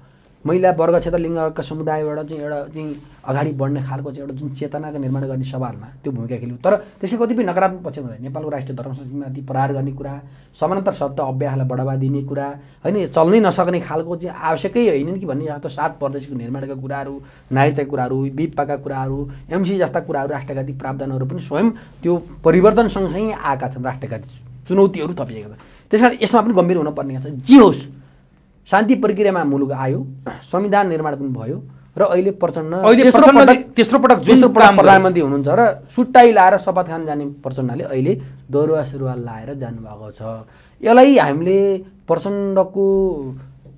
B: महिला वर्ग क्षेत्र लिङ्गका समुदायबाट चाहिँ एउटा चाहिँ अगाडि बढ्ने खालको चाहिँ एउटा जुन चेतनाको निर्माण गर्ने सवालमा त्यो भूमिका खेल्यो तर त्यसले कतिपय नकारात्मक पक्ष हुँदैन नेपालको राष्ट्रिय धर्म संस्कृतिमाथि प्रहार गर्ने कुरा समानान्तर शब्द अभ्यासलाई बढावा दिने कुरा होइन चल्नै नसक्ने खालको चाहिँ आवश्यकै होइन कि भन्ने जस्तो सात प्रदेशको निर्माणका कुराहरू नागरिकताका कुराहरू बिपाका कुराहरू एमसी जस्ता कुराहरू राष्ट्रघाती प्रावधानहरू पनि स्वयं त्यो परिवर्तन सँगसँगै आएका छन् राष्ट्रघाती चुनौतीहरू थपिएका छन् त्यस कारण यसमा पनि गम्भीर हुनुपर्ने छ जे होस् शान्ति प्रक्रियामा मुलुक आयो संविधान निर्माण पनि भयो र अहिले प्रचण्ड तेस्रो पटक तेस्रो प्रधानमन्त्री हुनुहुन्छ र सुट्टाइ लाएर शपथ खान जाने प्रचण्डले अहिले दौरुवा सुरुवा लाएर जानुभएको छ यसलाई हामीले प्रचण्डको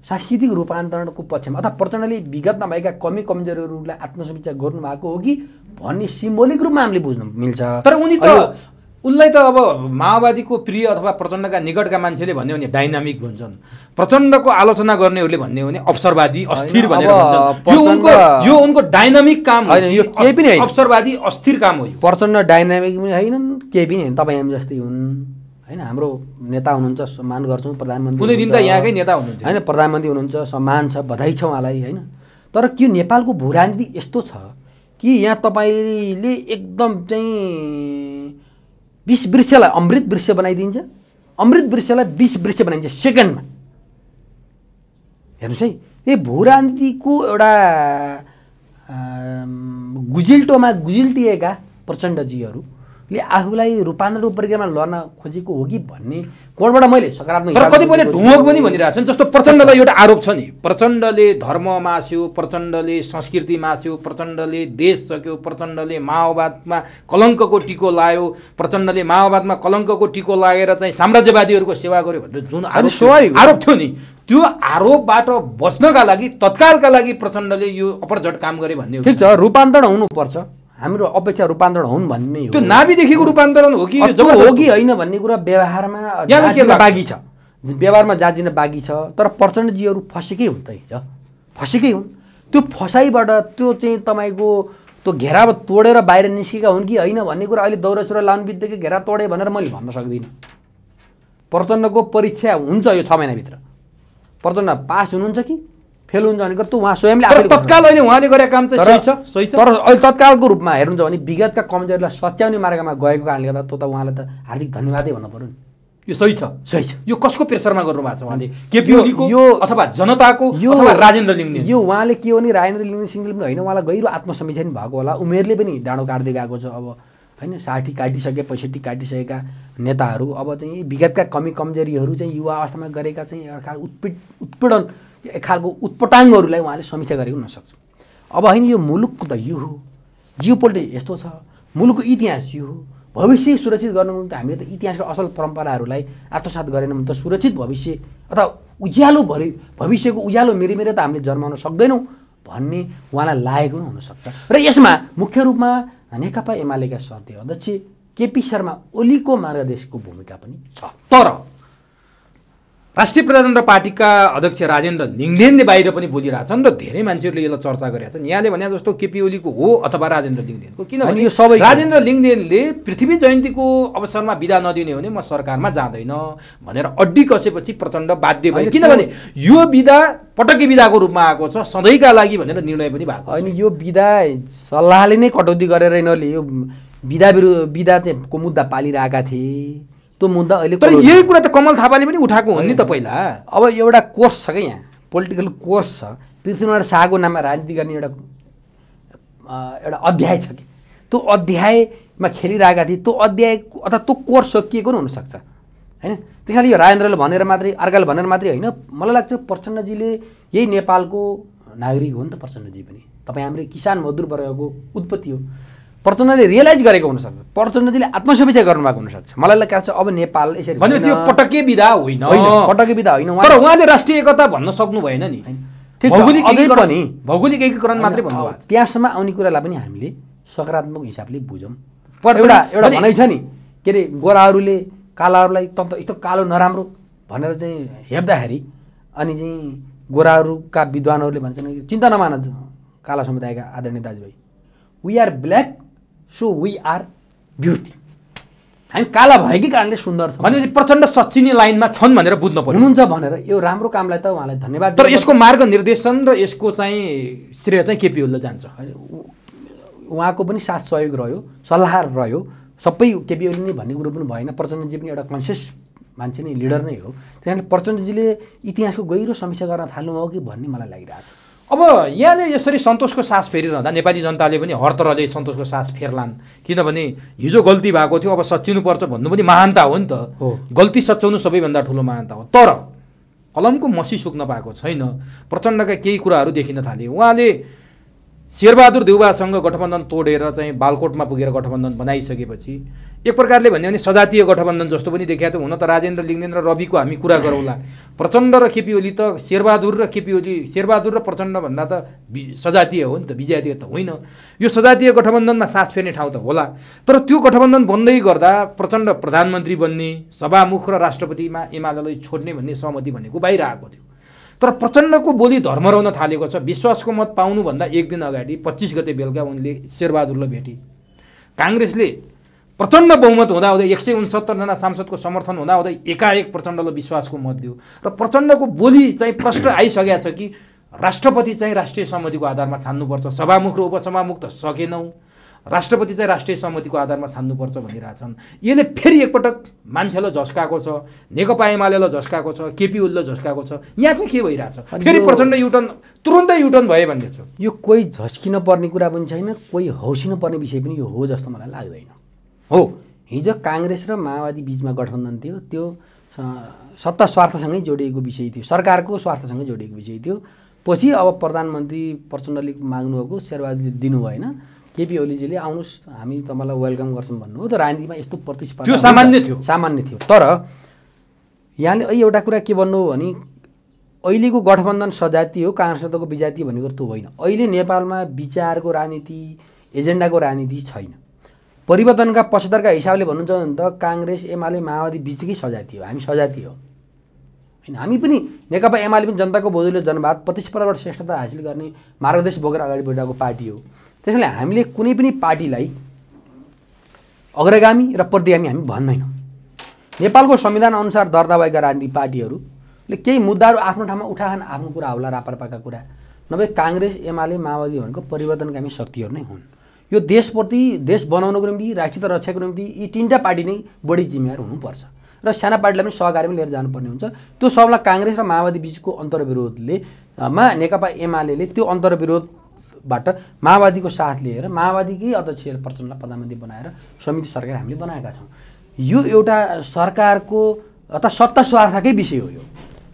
B: सांस्कृतिक रूपान्तरणको पक्षमा अथवा प्रचण्डले विगतमा भएका कमी कमजोरीहरूलाई आत्मसमीक्षा गर्नुभएको हो कि भन्ने सिम्बोलिक रूपमा हामीले बुझ्नु मिल्छ तर उनी त उसलाई त
A: अब माओवादीको प्रिय अथवा प्रचण्डका निकटका मान्छेले भन्यो भने डाइनामिक भन्छन् प्रचण्डको आलोचना गर्नेहरूले भन्यो भने अवसरवादी अस्थिर भनेर यो उनको यो उनको डाइनामिक काम होइन यो केही पनि होइन अवसरवादी अस्थिर काम हो
B: प्रचण्ड डाइनामिक पनि होइनन् केही पनि होइन तपाईँ हामी जस्तै हुन् होइन हाम्रो नेता हुनुहुन्छ सम्मान गर्छौँ प्रधानमन्त्री कुनै दिन त यहाँकै नेता हुनुहुन्छ होइन प्रधानमन्त्री हुनुहुन्छ सम्मान छ बधाई छ उहाँलाई होइन तर के नेपालको भूराजनीति यस्तो छ कि यहाँ तपाईँले एकदम चाहिँ बिस वृक्षलाई अमृत वृक्ष बनाइदिन्छ अमृत वृक्षलाई बिस वृक्ष बनाइन्छ सेकेन्डमा हेर्नुहोस् है ए भूराजनीतिको एउटा गुजिल्टोमा गुजिल्टिएका प्रचण्डजीहरू ले आफूलाई रूपान्तरण प्रक्रियामा लड्न खोजेको हो कि भन्ने कोणबाट मैले सकारात्मक तर कतिपयले ढुङ्गो पनि भनिरहेको
A: छन् जस्तो प्रचण्डलाई एउटा आरोप छ नि प्रचण्डले धर्म मास्यो प्रचण्डले संस्कृति मास्यो प्रचण्डले देश सक्यो प्रचण्डले माओवादमा कलङ्कको टिको लायो प्रचण्डले माओवादमा कलङ्कको टिको लागेर चाहिँ साम्राज्यवादीहरूको सेवा गर्यो भनेर जुन आरोप आरोप थियो नि त्यो आरोपबाट बस्नका लागि तत्कालका लागि प्रचण्डले यो अपरझट काम गरे भन्ने ठिक
B: छ रूपान्तरण हुनुपर्छ हाम्रो अपेक्षा रूपान्तरण हुन् भन्ने त्यो नाभिदेखिको रूपान्तरण हो कि हो कि होइन भन्ने कुरा व्यवहारमा बाँकी छ व्यवहारमा जाँचिन बाँकी छ तर प्रचण्डजीहरू फसेकै हुन् त हिजो फसेकै हुन् त्यो फसाइबाट त्यो चाहिँ तपाईँको त्यो घेरा तोडेर बाहिर निस्केका हुन् कि होइन भन्ने कुरा अहिले दौरा सुरुवाल लाउनु बित्तिकै घेरा तोडेँ भनेर मैले भन्न सक्दिनँ प्रचण्डको परीक्षा हुन्छ यो छ महिनाभित्र प्रचण्ड पास हुनुहुन्छ कि फेल हुन्छ भनेको त उहाँ स्वयंले तत्काल अहिले उहाँले गरेको काम चाहिँ सही छ सही छ तर अहिले तत्कालको रूपमा हेर्नुहुन्छ भने विगतका कमजोरीलाई सच्याउने मार्गमा गएको कारणले गर्दा त्यो त उहाँलाई त हार्दिक धन्यवादै भन्नु पऱ्यो नि यो सही छ सही छ यो कसको प्रेसरमा गर्नुभएको छ उहाँले केपी यो
A: अथवा जनताको यो अथवा राजेन्द्र लिङ्गने यो
B: उहाँले के हो भने राजेन्द्र लिङ्गने सिंहले पनि होइन उहाँलाई गहिरो आत्मसमीक्षा पनि भएको होला उमेरले पनि डाँडो काट्दै गएको छ अब होइन साठी काटिसके पैँसठी काटिसकेका नेताहरू अब चाहिँ विगतका कमी कमजोरीहरू चाहिँ युवा अवस्थामा गरेका चाहिँ एउटा उत्पीड उत्पीडन एक खालको उत्पटाङहरूलाई उहाँले समीक्षा गरेको हुनसक्छ अब होइन यो मुलुकको त यो हो जियो पोलिटिक्स यस्तो छ मुलुकको इतिहास यो हो भविष्य सुरक्षित गर्नु त हामीले त इतिहासका असल परम्पराहरूलाई आत्मसात गरेन भने त सुरक्षित भविष्य अथवा उज्यालो भरि भविष्यको उज्यालो मिरिमिरे त हामीले जन्माउन सक्दैनौँ भन्ने उहाँलाई लागेको पनि हुनसक्छ र यसमा मुख्य रूपमा नेकपा एमालेका सदस्य अध्यक्ष केपी शर्मा ओलीको मार्गदर्शकको भूमिका पनि छ
A: तर राष्ट्रिय प्रजातन्त्र पार्टीका अध्यक्ष राजेन्द्र लिङ्गेनले बाहिर पनि बोलिरहेछन् र धेरै मान्छेहरूले यसलाई चर्चा गरेका छन् यहाँले भने जस्तो केपी ओलीको हो अथवा राजेन्द्र लिङ्गेनको किनभने यो सबै राजेन्द्र लिङ्गेनले पृथ्वी जयन्तीको अवसरमा विदा नदिने हो भने म सरकारमा जाँदैन भनेर अड्डी कसेपछि प्रचण्ड बाध्य भयो किनभने
B: यो विधा पटक्की विधाको रूपमा आएको छ सधैँका लागि भनेर निर्णय पनि भएको अनि यो विधा सल्लाहले नै कटौती गरेर यिनीहरूले यो विधा विरु विधा चाहिँ को मुद्दा पालिरहेका थिए त्यो मुद्दा अहिले तर यही कुरा त कमल थापाले पनि उठाएको हो नि त पहिला अब एउटा कोर्स छ क्या यहाँ पोलिटिकल कोर्स छ पृथ्वीनारायण शाहको नाममा राजनीति गर्ने एउटा एउटा अध्याय छ कि त्यो अध्यायमा खेलिरहेका थिए त्यो अध्याय अथवा त्यो कोर्स सकिएको पनि हुनसक्छ होइन त्यस कारणले यो राजेन्द्रले भनेर मात्रै अर्काले भनेर मात्रै होइन मलाई लाग्छ प्रचण्डजीले यही नेपालको नागरिक हो नि त प्रचण्डजी पनि तपाईँ हाम्रो किसान मजदुर वर्गको उत्पत्ति हो प्रचण्डले रियलाइज गरेको हुनसक्छ प्रचण्डजीले आत्मसमीक्षा गर्नुभएको हुनसक्छ मलाई लाग्छ अब नेपाल यसरी यो पटक्कै विधा होइन पटकै विधा होइन तर उहाँले राष्ट्रिय एकता
A: भन्न सक्नु भएन नि
B: भौगोलिक
A: भौगोलिक एकीकरण मात्रै भन्नु
B: त्यहाँसम्म आउने कुरालाई पनि हामीले सकारात्मक हिसाबले बुझौँ एउटा एउटा भनाइ छ नि के अरे गोराहरूले कालाहरूलाई त यस्तो कालो नराम्रो भनेर चाहिँ हेप्दाखेरि अनि चाहिँ गोराहरूका विद्वानहरूले भन्छन् चिन्ता नमान काला समुदायका आदरणीय दाजुभाइ we are black so we are beauty हामी काला
A: भएकै कारणले सुन्दर छ भनेपछि प्रचण्ड सचिने लाइनमा छन् भनेर बुझ्नु पर्यो हुनुहुन्छ भनेर
B: यो राम्रो कामलाई त उहाँलाई धन्यवाद तर यसको मार्ग निर्देशन र यसको चाहिँ श्रेय चाहिँ केपी ओलीले जान्छ उहाँको पनि साथ सहयोग रह्यो सल्लाह रह्यो सबै केपी ओली नै भन्ने कुरो पनि भएन प्रचण्डजी पनि एउटा कन्सियस मान्छे नै लिडर नै हो त्यस कारणले प्रचण्डजीले इतिहासको गहिरो समीक्षा गर्न थाल्नुभयो कि भन्ने मलाई लागिरहेको छ
A: अब यहाँले यसरी सन्तोषको सास फेरिरहँदा नेपाली जनताले पनि हरतरले सन्तोषको सास फेर्लान् किनभने हिजो गल्ती भएको थियो अब सच्चिनुपर्छ भन्नु पनि महानता हो नि त हो गल्ती सच्याउनु सबैभन्दा ठुलो महानता हो तर कलमको मसी सुक्न पाएको छैन प्रचण्डका केही कुराहरू देखिन थाले उहाँले शेरबहादुर देउबासँग गठबन्धन तोडेर चाहिँ बालकोटमा पुगेर गठबन्धन बनाइसकेपछि एक प्रकारले भन्यो भने सजातीय गठबन्धन जस्तो पनि देखिया त हुन त राजेन्द्र लिङ्गेन र रविको हामी कुरा गरौँला प्रचण्ड र केपी ओली त शेरबहादुर र केपी ओली शेरबहादुर र प्रचण्ड भन्दा त सजातीय हो नि त विजातीय त होइन यो सजातीय गठबन्धनमा सास फेर्ने ठाउँ त होला तर त्यो गठबन्धन बन्दै गर्दा प्रचण्ड प्रधानमन्त्री बन्ने सभामुख र राष्ट्रपतिमा एमालेलाई छोड्ने भन्ने सहमति भनेको बाहिर आएको थियो तर प्रचण्डको बोली धर्म रहन थालेको छ विश्वासको मत पाउनुभन्दा एक दिन अगाडि पच्चिस गते बेलुका उनले शेरबहादुरलाई भेटे काङ्ग्रेसले प्रचण्ड बहुमत हुँदाहुँदै एक सय उनसत्तरजना सांसदको समर्थन हुँदाहुँदै एकाएक प्रचण्डलाई विश्वासको मत दियो र प्रचण्डको बोली चाहिँ प्रश्न आइसकेको छ कि राष्ट्रपति चाहिँ राष्ट्रिय सहमतिको आधारमा छान्नुपर्छ सभामुख र उपसभामुख त सकेनौँ राष्ट्रपति चाहिँ राष्ट्रिय सहमतिको आधारमा छान्नुपर्छ भनिरहेछन् यसले फेरि एकपटक मान्छेलाई झस्काएको छ नेकपा एमालेलाई झस्काएको छ केपी ओलीलाई झस्काएको छ यहाँ चाहिँ के भइरहेछ फेरि
B: प्रचण्ड युटन तुरन्तै युटन भयो भन्ने छ यो कोही झस्किन पर्ने कुरा पनि छैन कोही हौसिन पर्ने विषय पनि यो हो जस्तो मलाई लाग्दैन हो हिजो काङ्ग्रेस र माओवादी बिचमा गठबन्धन थियो त्यो सत्ता स्वार्थसँगै जोडिएको विषय थियो सरकारको स्वार्थसँगै जोडिएको विषय थियो पछि अब प्रधानमन्त्री प्रचण्डले माग्नुभएको शेरबहादुरले दिनु भएन केपी ओलीजीले आउनुहोस् हामी तपाईँलाई वेलकम गर्छौँ भन्नु हो त राजनीतिमा यस्तो प्रतिस्पर्धा त्यो सामान्य थियो सामान्य थियो तर यहाँले अहिले एउटा कुरा के भन्नु हो भने अहिलेको गठबन्धन सजाति हो काङ्ग्रेसको विजाति भनेको त्यो होइन अहिले नेपालमा विचारको राजनीति एजेन्डाको राजनीति छैन परिवर्तनका पश्चातका हिसाबले भन्नुहुन्छ भने त काङ्ग्रेस एमाले माओवादी बिचकै सजाति हो हामी सजाति हो होइन हामी पनि नेकपा एमाले पनि जनताको बोधुले जनवाद प्रतिस्पर्धाबाट श्रेष्ठता हासिल गर्ने मार्गदर्श बोकेर अगाडि बढिरहेको पार्टी हो त्यसैले हामीले कुनै पनि पार्टीलाई अग्रगामी र प्रतिगामी हामी भन्दैनौँ नेपालको संविधानअनुसार दर्ता भएका राजनीतिक पार्टीहरूले केही मुद्दाहरू आफ्नो ठाउँमा उठाएन आफ्नो कुरा होला रापरपाका कुरा नभए काङ्ग्रेस एमाले माओवादी भनेको परिवर्तनगामी शक्तिहरू नै हुन् यो देशप्रति देश बनाउनको निम्ति राष्ट्रिय रक्षाको निम्ति यी तिनवटा पार्टी नै बढी जिम्मेवार हुनुपर्छ र साना पार्टीलाई पनि पनि लिएर जानुपर्ने हुन्छ त्यो सबलाई काङ्ग्रेस र माओवादी बिचको अन्तर्विरोधले मा नेकपा एमाले त्यो अन्तर्विरोध बाट माओवादीको साथ लिएर माओवादीकै अध्यक्ष प्रचण्डलाई प्रधानमन्त्री बनाएर समिति सरकार हामीले बनाएका छौँ यो एउटा सरकारको अथवा सत्ता स्वार्थकै विषय हो यो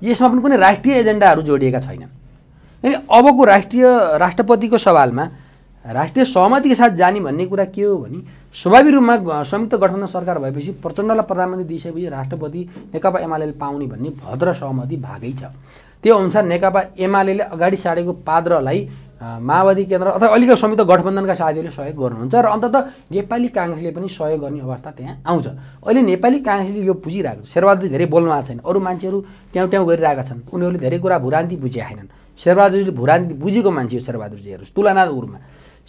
B: यसमा पनि कुनै राष्ट्रिय एजेन्डाहरू जोडिएका छैनन् अनि अबको राष्ट्रिय राष्ट्रपतिको सवालमा राष्ट्रिय सहमतिको साथ जाने भन्ने कुरा के हो भने स्वाभाविक रूपमा संयुक्त गठबन्धन सरकार भएपछि प्रचण्डलाई प्रधानमन्त्री दिइसकेपछि राष्ट्रपति नेकपा एमाले पाउने भन्ने भद्र सहमति भागै छ त्यो अनुसार नेकपा एमाले अगाडि साडेको पाद्रलाई माओवादी केन्द्र अथवा अहिलेको संयुक्त गठबन्धनका साथीहरूले सहयोग गर्नुहुन्छ र अन्तत नेपाली काङ्ग्रेसले पनि सहयोग गर्ने अवस्था त्यहाँ आउँछ अहिले नेपाली काङ्ग्रेसले यो बुझिरहेको छ शेरबहादुर धेरै बोल्नु आएको छैन अरू मान्छेहरू ट्याउ ट्याउ गरिरहेका छन् उनीहरूले धेरै कुरा भुरान्ति बुझेका छैनन् शेरबहादुरजीले भुरान्ति बुझेको मान्छे हो हेर्नुहोस् तुलनात्मक रूपमा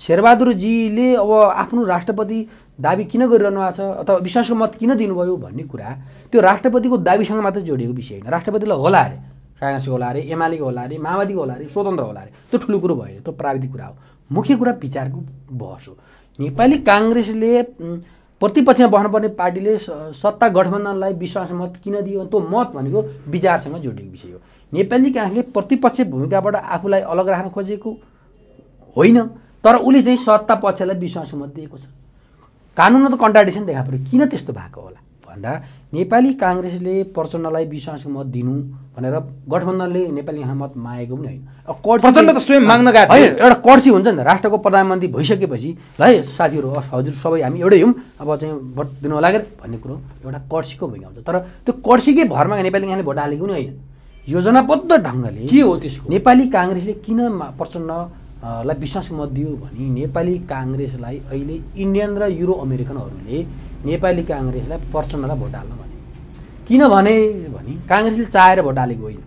B: शेरबहादुरजीले अब आफ्नो राष्ट्रपति दाबी किन गरिरहनु भएको छ अथवा विश्वासको मत किन दिनुभयो भन्ने कुरा त्यो राष्ट्रपतिको दाबीसँग मात्रै जोडिएको विषय होइन राष्ट्रपतिलाई होला अरे काङ्ग्रेसको होला अरे एमालेको होला अरे माओवादीको होला अरे स्वतन्त्र होला अरे त्यो ठुलो कुरो भएन त्यो प्राविधिक कुरा हो मुख्य कुरा विचारको बहस हो नेपाली काङ्ग्रेसले प्रतिपक्षमा बस्नुपर्ने पार्टीले सत्ता गठबन्धनलाई विश्वास मत किन दियो त्यो मत भनेको विचारसँग जोडिएको विषय हो नेपाली काङ्ग्रेसले प्रतिपक्ष भूमिकाबाट आफूलाई अलग राख्न खोजेको होइन तर उसले चाहिँ सत्ता पक्षलाई विश्वास मत दिएको छ कानुनमा त कन्ट्राडिक्सन देखा पऱ्यो किन त्यस्तो भएको होला भन्दा नेपाली काङ्ग्रेसले प्रचण्डलाई विश्वासको मत दिनु भनेर गठबन्धनले नेपाली मत मागेको पनि होइन स्वयं माग्न गएको होइन एउटा कर्सी हुन्छ नि राष्ट्रको प्रधानमन्त्री भइसकेपछि है साथीहरू हजुर सबै हामी एउटै हौँ अब चाहिँ भोट दिनु लागेर भन्ने कुरो एउटा कर्सीको भूमिका हुन्छ तर त्यो कर्सीकै भरमा नेपाली यहाँले भोट हालेको पनि होइन योजनाबद्ध ढङ्गले के हो त्यसको नेपाली काङ्ग्रेसले किन प्रचण्डलाई विश्वासको मत दियो भने नेपाली काङ्ग्रेसलाई अहिले इन्डियन र युरो अमेरिकनहरूले नेपाली काङ्ग्रेसलाई प्रचण्डलाई भोट हाल्नु भने किनभने भने काङ्ग्रेसले चाहेर भोट हालेको होइन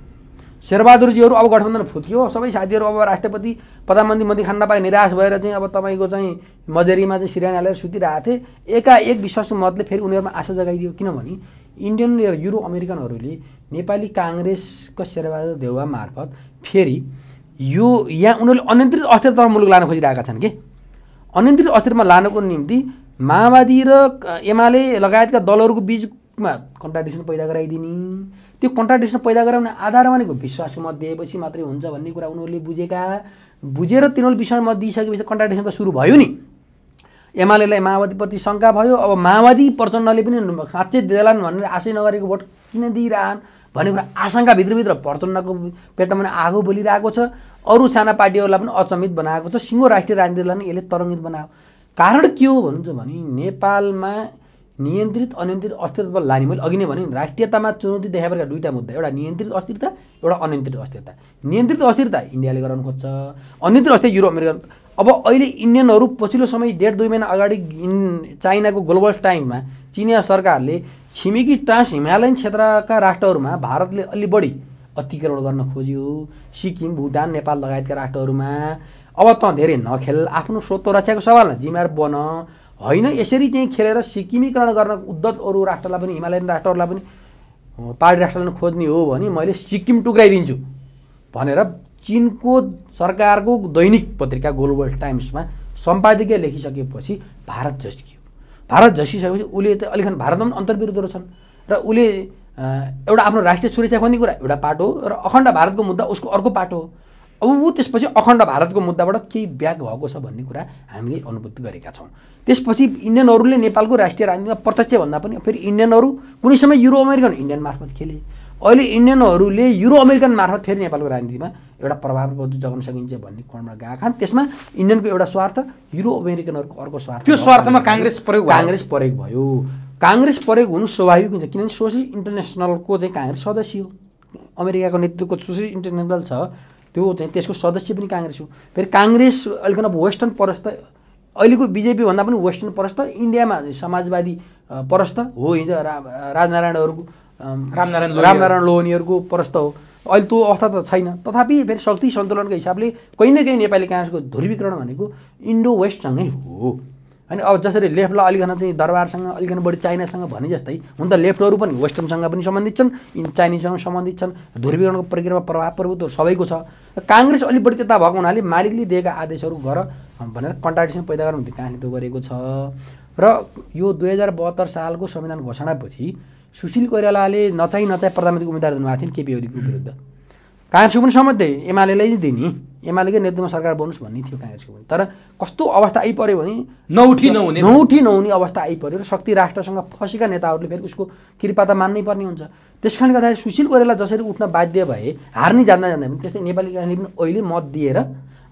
B: शेरबहादुरजीहरू अब गठबन्धन फुत्कियो सबै साथीहरू अब राष्ट्रपति प्रधानमन्त्री मन्त्री खान नपाए निराश भएर चाहिँ अब तपाईँको चाहिँ मजेरीमा चाहिँ सिरानी हालेर सुतिरहेको थिए एकाएक विश्वासको मतले फेरि उनीहरूमा आशा जगाइदियो किनभने इन्डियन र युरो अमेरिकनहरूले नेपाली काङ्ग्रेसको शेरबहादुर देउवा मार्फत फेरि यो यहाँ उनीहरूले अनियन्त्रित अस्थिरतर्फ मुलुक लान खोजिरहेका छन् कि अनियन्त्रित अस्थिरमा लानको निम्ति माओवादी र एमाले लगायतका दलहरूको बिचमा कन्ट्राडिक्सन पैदा गराइदिने त्यो कन्ट्राडिक्सन पैदा गराउने आधार भनेको विश्वासको मत दिएपछि मात्रै हुन्छ भन्ने कुरा उनीहरूले बुझेका बुझेर तिनीहरूले विश्वास मत दिइसकेपछि कन्ट्राडिक्सन त सुरु भयो नि एमालेलाई माओवादीप्रति शङ्का भयो अब माओवादी प्रचण्डले पनि साँच्चै दिएलान् भनेर आशै नगरेको भोट किन दिइरहन् भन्ने कुरा आशङ्काभित्रभित्र प्रचण्डको पेटमा पनि आगो बोलिरहेको छ अरू साना पार्टीहरूलाई पनि अचम्मित बनाएको छ सिङ्गो राष्ट्रिय राजनीतिलाई पनि यसले तरङ्गित बनायो कारण के हो भन्नुहुन्छ भने नेपालमा नियन्त्रित अनियन्त्रित अस्थिरता लाने मैले अघि नै भने राष्ट्रियतामा चुनौती परेका दुईवटा मुद्दा एउटा नियन्त्रित अस्थिरता एउटा अनियन्त्रित अस्थिरता नियन्त्रित अस्थिरता इन्डियाले गराउनु खोज्छ अनियन्त्रित अस्थिरता युरोप अमेरिका अब अहिले इन्डियनहरू पछिल्लो समय डेढ दुई महिना अगाडि चाइनाको ग्लोबल टाइममा चिनिया सरकारले छिमेकी ट्रान्स हिमालयन क्षेत्रका राष्ट्रहरूमा भारतले अलि बढी अतिक्रमण गर्न खोज्यो सिक्किम भुटान नेपाल लगायतका राष्ट्रहरूमा अब त धेरै नखेल आफ्नो स्वत्व रक्षाको सवालमा जिम्मेवार बन होइन यसरी चाहिँ खेलेर सिक्किमीकरण गर्न उद्धत अरू राष्ट्रलाई पनि हिमालयन राष्ट्रहरूलाई पनि पहाडी राष्ट्रलाई खोज्ने हो भने मैले सिक्किम टुक्राइदिन्छु भनेर चिनको सरकारको दैनिक पत्रिका ग्लोबल टाइम्समा सम्पादकीय लेखिसकेपछि भारत झस्कियो भारत झस्किसकेपछि उसले त अलिकन भारतमा पनि अन्तर्विरुद्ध रहेछन् र उसले एउटा आफ्नो राष्ट्रिय सुरक्षा खोज्ने कुरा एउटा पाटो हो र अखण्ड भारतको मुद्दा उसको अर्को पाटो हो अब ऊ त्यसपछि अखण्ड भारतको मुद्दाबाट केही ब्याग भएको छ भन्ने कुरा हामीले अनुभूति गरेका छौँ त्यसपछि इन्डियनहरूले नेपालको राष्ट्रिय राजनीतिमा प्रत्यक्ष भन्दा पनि फेरि इन्डियनहरू कुनै समय युरो अमेरिकन इन्डियन मार्फत खेले अहिले इन्डियनहरूले युरो अमेरिकन मार्फत फेरि नेपालको राजनीतिमा एउटा प्रभाव जगाउन सकिन्छ भन्ने कोणमा गएका छन् त्यसमा इन्डियनको एउटा स्वार्थ युरो अमेरिकनहरूको अर्को स्वार्थ त्यो स्वार्थमा काङ्ग्रेस प्रयोग काङ्ग्रेस प्रयोग भयो काङ्ग्रेस प्रयोग हुनु स्वाभाविक हुन्छ किनभने सोसियल इन्टरनेसनलको चाहिँ काङ्ग्रेस सदस्य हो अमेरिकाको नेतृत्वको सोसियल इन्टरनेसनल छ त्यो चाहिँ त्यसको सदस्य पनि काङ्ग्रेस हो फेरि काङ्ग्रेस अलिकन वेस्टर्न परस्त अहिलेको भन्दा पनि वेस्टर्न परस्त इन्डियामा समाजवादी परस्त हो हिजो रा राजनारायणहरूको रामनारायण रामनारायण लोहनीहरूको परस्त हो अहिले त्यो अवस्था त छैन तथापि फेरि शक्ति सन्तुलनको हिसाबले कहीँ न कहीँ नेपाली काङ्ग्रेसको ध्रुवीकरण भनेको इन्डो वेस्टसँगै हो होइन अब जसरी लेफ्टलाई अलिकन चाहिँ दरबारसँग अलिकन बढी चाइनासँग भने जस्तै हुन त लेफ्टहरू पनि वेस्टर्नसँग पनि सम्बन्धित छन् चाइनिजसँग सम्बन्धित छन् ध्रुवीकरणको प्रक्रियामा प्रभाव प्रभुत्व सबैको छ काङ्ग्रेस अलिक बढी त्यता भएको हुनाले मालिकले दिएका आदेशहरू गर भनेर कन्ट्राडिक्सन पैदा गर्नु हुन्थ्यो गरेको छ र यो दुई हजार बहत्तर सालको संविधान घोषणापछि सुशील कोइरालाले नचाइ नचाइ प्रधानमन्त्रीको उम्मेद्वार दिनुभएको थिएन केपी ओलीको विरुद्ध काङ्ग्रेसको पनि सहमत एमाले दिने एमालेकै नेतृत्वमा सरकार बनोस् भन्ने थियो काङ्ग्रेसको पनि तर कस्तो अवस्था आइपऱ्यो भने नौठी नहुने नौठी नहुने अवस्था आइपऱ्यो र शक्ति राष्ट्रसँग फँसेका नेताहरूले फेरि उसको कृपा त मान्नै पर्ने हुन्छ त्यस कारणले गर्दाखेरि सुशील कोइराला जसरी उठ्न बाध्य भए हार्नी जान्दा जाँदा पनि त्यस्तै नेपाली काङ्ग्रेसले पनि अहिले मत दिएर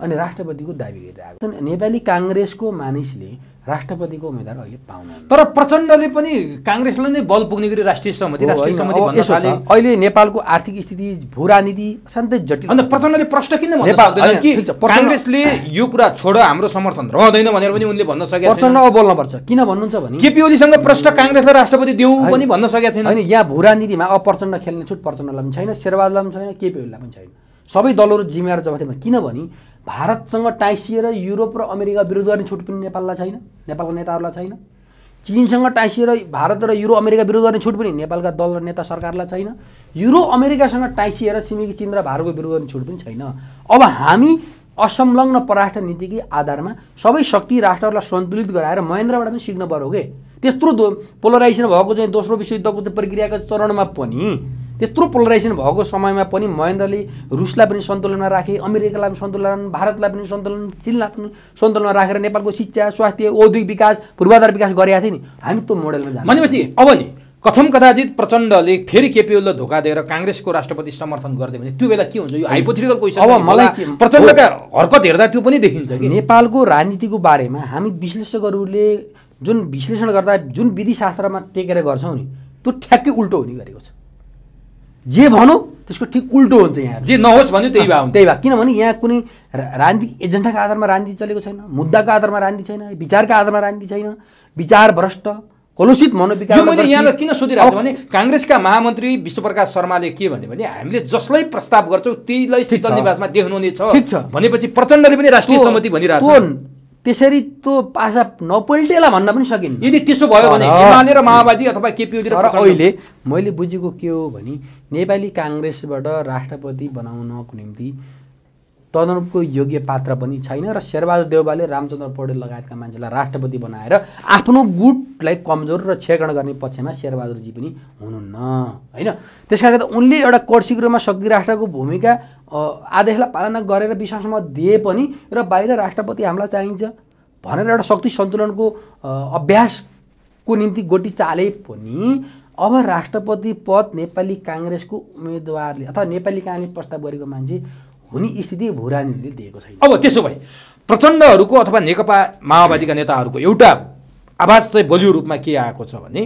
B: अनि राष्ट्रपतिको दावी गरिरहेको छन् नेपाली काङ्ग्रेसको मानिसले राष्ट्रपतिको उम्मेद्वार अहिले पाउनु तर प्रचण्डले पनि
A: काङ्ग्रेसलाई नै बल पुग्ने गरी राष्ट्रिय सहमति राष्ट्रिय सहमति
B: अहिले नेपालको आर्थिक स्थिति भू राजनीति असाध्यै जटिल अन्त प्रचण्डले प्रश्न किन कि काङ्ग्रेसले
A: यो कुरा छोड हाम्रो समर्थन रहँदैन भनेर पनि उनले भन्न सके प्रचण्ड अब बोल्नुपर्छ किन भन्नुहुन्छ भने केपी
B: ओलीसँग प्रश्न काङ्ग्रेसलाई राष्ट्रपति देऊ पनि भन्न सकेको छैन होइन यहाँ भू राजनीतिमा अब प्रचण्ड खेल्ने छुट प्रचण्डलाई पनि छैन शेरबहादुरलाई पनि छैन केपी ओलीलाई पनि छैन सबै दलहरू जिम्मेवार जब किनभने भारतसँग टाइसिएर युरोप र अमेरिका विरोध गर्ने छुट पनि नेपाललाई छैन नेपालका नेताहरूलाई छैन चिनसँग टाइसिएर भारत र युरो अमेरिका विरोध गर्ने छुट पनि नेपालका दल र नेता सरकारलाई छैन युरो अमेरिकासँग टाइसिएर छिमेकी चिन र भारतको विरोध गर्ने छुट पनि छैन अब हामी असंलग्न पराष्ट्र नीतिकै आधारमा सबै शक्ति राष्ट्रहरूलाई सन्तुलित गराएर महेन्द्रबाट पनि सिक्न पऱ्यो कि त्यत्रो दो पोलराइजेसन भएको चाहिँ दोस्रो विश्वयुद्धको चाहिँ प्रक्रियाको चरणमा पनि त्यत्रो पोलराइजेसन भएको समयमा पनि महेन्द्रले रुसलाई पनि सन्तुलनमा राखे अमेरिकालाई पनि सन्तुलन भारतलाई पनि सन्तुलन चिनलाई पनि सन्तुलनमा राखेर नेपालको शिक्षा स्वास्थ्य औद्योगिक विकास पूर्वाधार विकास गरेका थिए नि हामी त्यो मोडलमा जान्छौँ भनेपछि अब नि कथम
A: कदाचित प्रचण्डले फेरि केपिओललाई धोका दिएर काङ्ग्रेसको राष्ट्रपति समर्थन गरिदियो भने त्यो बेला के हुन्छ यो हाइपोथेटिकल क्वेसन अब मलाई प्रचण्डका हर्कत हेर्दा त्यो पनि
B: देखिन्छ कि नेपालको राजनीतिको बारेमा हामी विश्लेषकहरूले जुन विश्लेषण गर्दा जुन विधिशास्त्रमा टेकेर गर्छौँ नि त्यो ठ्याक्कै उल्टो हुने गरेको छ जे भनौँ त्यसको ठिक उल्टो हुन्छ यहाँ जे नहोस् भन्यो त्यही भए त्यही भए किनभने यहाँ कुनै राजनीतिक एजेन्डाको आधारमा राजनीति चलेको छैन मुद्दाको आधारमा राजनीति छैन विचारको आधारमा राजनीति छैन विचार भ्रष्ट कलुषित मनोविकार मैले यहाँलाई किन सोधिरहेको छु भने
A: काङ्ग्रेसका महामन्त्री विश्वप्रकाश शर्माले के भन्यो भने हामीले जसलाई प्रस्ताव गर्छौँ त्यहीलाई शीतल निवासमा देख्नुहुनेछ ठिक छ भनेपछि प्रचण्डले पनि राष्ट्रिय सहमति भनिरहेको छ
B: त्यसरी त्यो पासा नपल्टेला भन्न पनि सकिन्न यदि त्यसो भयो भने हिमालय माओवादी अथवा केपी अहिले मैले बुझेको के हो भने नेपाली काङ्ग्रेसबाट राष्ट्रपति बनाउनको निम्ति तदनको योग्य पात्र पनि छैन र शेरबहादुर देउबाले रामचन्द्र पौडेल लगायतका मान्छेलाई राष्ट्रपति बनाएर आफ्नो गुटलाई कमजोर र क्षेत्रण गर्ने पक्षमा शेरबहादुरजी पनि हुनुहुन्न होइन त्यस कारणले त उनले एउटा कोर्सिक रूपमा शक्ति राष्ट्रको भूमिका आदेशलाई पालना गरेर विश्वासमा दिए पनि र बाहिर राष्ट्रपति हामीलाई चाहिन्छ भनेर एउटा शक्ति सन्तुलनको अभ्यासको निम्ति गोटी चाले पनि अब राष्ट्रपति पद नेपाली काङ्ग्रेसको उम्मेदवारले अथवा नेपाली काङ्ग्रेस प्रस्ताव गरेको मान्छे
A: हुने स्थिति भुरानीले दिएको छैन अब त्यसो भए प्रचण्डहरूको अथवा नेकपा माओवादीका नेताहरूको एउटा आवाज चाहिँ बलियो रूपमा के आएको छ भने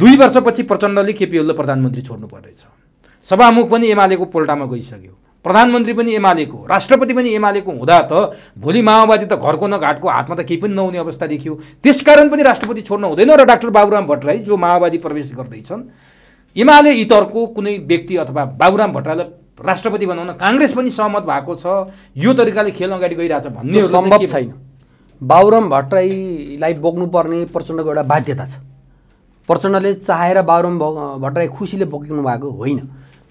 A: दुई वर्षपछि प्रचण्डले केपी ओलीलाई प्रधानमन्त्री छोड्नु पर्नेछ सभामुख पनि एमालेको पोल्टामा गइसक्यो प्रधानमन्त्री पनि एमालेको राष्ट्रपति पनि एमालेको हुँदा त भोलि माओवादी त घरको न घाटको हातमा त केही पनि नहुने अवस्था देखियो त्यसकारण पनि राष्ट्रपति छोड्न हुँदैन र डाक्टर बाबुराम भट्टराई जो माओवादी प्रवेश गर्दैछन् एमाले इतरको कुनै व्यक्ति अथवा बाबुराम भट्टराईलाई राष्ट्रपति बनाउन काङ्ग्रेस पनि सहमत भएको छ यो तरिकाले खेल अगाडि गइरहेछ भन्ने सम्भव छैन
B: बाबुराम भट्टराईलाई बोक्नुपर्ने प्रचण्डको एउटा बाध्यता छ प्रचण्डले चाहेर बाबुराम भट्टराई खुसीले बोकिनु भएको होइन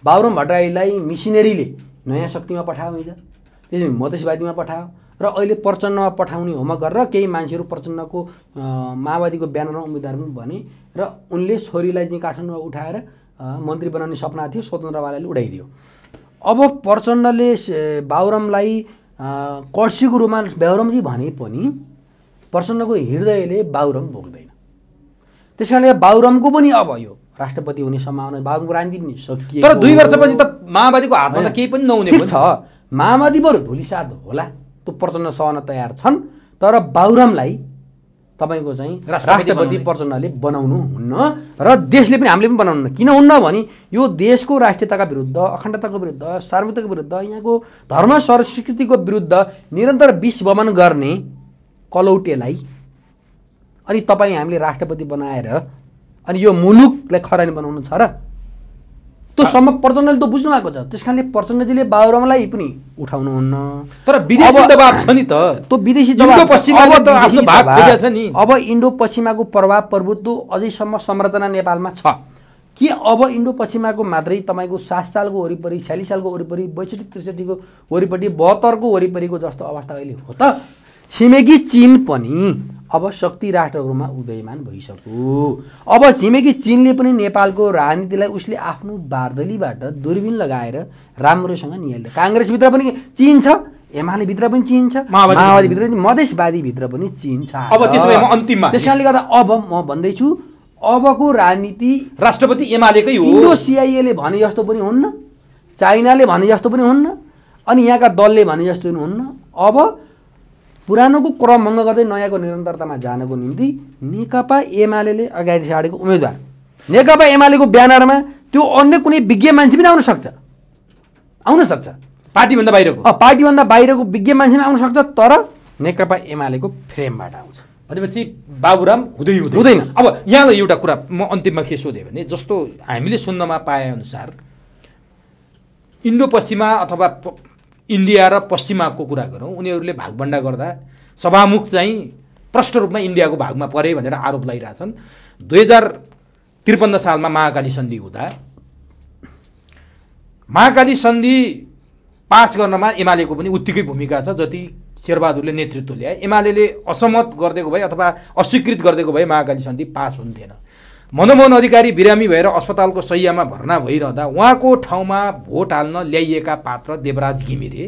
B: बाबुराम भट्टराईलाई मिसिनेरीले नयाँ शक्तिमा पठायो हिजो त्यसपछि मधेसवादीमा पठायो र अहिले प्रचण्डमा पठाउने होमा गरेर केही मान्छेहरू प्रचण्डको माओवादीको ब्यानरमा उम्मेद्वार पनि भने र उनले छोरीलाई चाहिँ काठमाडौँमा उठाएर मन्त्री बनाउने सपना थियो स्वतन्त्रवालाले उडाइदियो अब प्रचण्डले बाबुरामलाई कर्सीको रूपमा बाबुरामजी भने पनि प्रचण्डको हृदयले बाबुराम भोग्दैन त्यस कारणले बाबुरामको पनि अब यो राष्ट्रपति हुने सम्भावना बाबुको राजनीति सकियो तर दुई वर्षपछि त माओवादीको हातमा त केही पनि नहुने छ माओवादी बरु धुलिसाद होला त्यो प्रचण्ड सहन तयार छन् तर बाबुरामलाई तपाईँको चाहिँ राष्ट्रपति प्रचण्डले बनाउनु हुन्न र देशले पनि हामीले पनि बनाउनु किन हुन्न भने यो देशको राष्ट्रियताका विरुद्ध अखण्डताको विरुद्ध सार्वजनिक विरुद्ध यहाँको धर्म संस्कृतिको विरुद्ध निरन्तर विष भमन गर्ने कलौटेलाई अनि तपाईँ हामीले राष्ट्रपति बनाएर अनि यो मुलुकलाई खरानी बनाउनु छ र त्यो सम्म प्रचण्डले त बुझ्नु भएको छ त्यस कारणले प्रचण्डजीले बाबुरामलाई पनि उठाउनुहुन्न तर विदेशी दबाब छ नि त त्यो विदेशी दबाब अब इन्डो पश्चिमाको प्रभाव प्रभुत्व अझैसम्म संरचना नेपालमा छ के अब इन्डो पश्चिमाको मात्रै तपाईँको सात सालको वरिपरि छ्यालिस सालको वरिपरि बैसठी त्रिसठीको वरिपरि बहत्तरको वरिपरिको जस्तो अवस्था अहिले हो त छिमेकी चिन पनि अब शक्ति राष्ट्रको रूपमा उदयमान भइसक्यो अब छिमेकी चिनले पनि नेपालको राजनीतिलाई उसले आफ्नो बारदलीबाट दुर्बिन लगाएर राम्रोसँग निहाल्यो काङ्ग्रेसभित्र पनि चिन छ एमाले भित्र पनि चिन छ माओवादीभित्र पनि मधेसवादीभित्र पनि चिन छ अब अन्तिममा त्यस कारणले गर्दा अब म भन्दैछु अबको राजनीति राष्ट्रपति एमालेकै हो इन्डो सिआइएले भने जस्तो पनि हुन्न चाइनाले भने जस्तो पनि हुन्न अनि यहाँका दलले भने जस्तो पनि हुन्न अब पुरानोको क्रम भङ्ग गर्दै नयाँको निरन्तरतामा जानको निम्ति नेकपा एमाले अगाडि साडेको उम्मेद्वार नेकपा एमालेको ब्यानरमा त्यो अन्य कुनै विज्ञ मान्छे पनि आउन सक्छ आउन सक्छ पार्टीभन्दा बाहिरको पार्टीभन्दा बाहिरको विज्ञ मान्छे पनि आउन सक्छ तर नेकपा एमालेको
A: फ्रेमबाट आउँछ भनेपछि बाबुराम हुँदै हुँदैन अब यहाँलाई एउटा कुरा म अन्तिममा के सोधेँ भने जस्तो हामीले सुन्नमा पाएअनुसार इन्डो पश्चिमा अथवा इन्डिया र पश्चिमाको कुरा गरौँ उनीहरूले भागभन्डा गर्दा सभामुख चाहिँ प्रष्ट रूपमा इन्डियाको भागमा परे भनेर आरोप लगाइरहेछन् दुई हजार त्रिपन्न सालमा महाकाली सन्धि हुँदा महाकाली सन्धि पास गर्नमा एमालेको पनि उत्तिकै भूमिका छ जति शेरबहादुरले नेतृत्व ल्याए एमाले असहमत गरिदिएको भए अथवा अस्वीकृत गरिदिएको भए महाकाली सन्धि पास हुन्थेन मनमोहन अधिकारी बिरामी भएर अस्पतालको सयमा भर्ना भइरहँदा उहाँको ठाउँमा भोट हाल्न ल्याइएका पात्र देवराज घिमिरे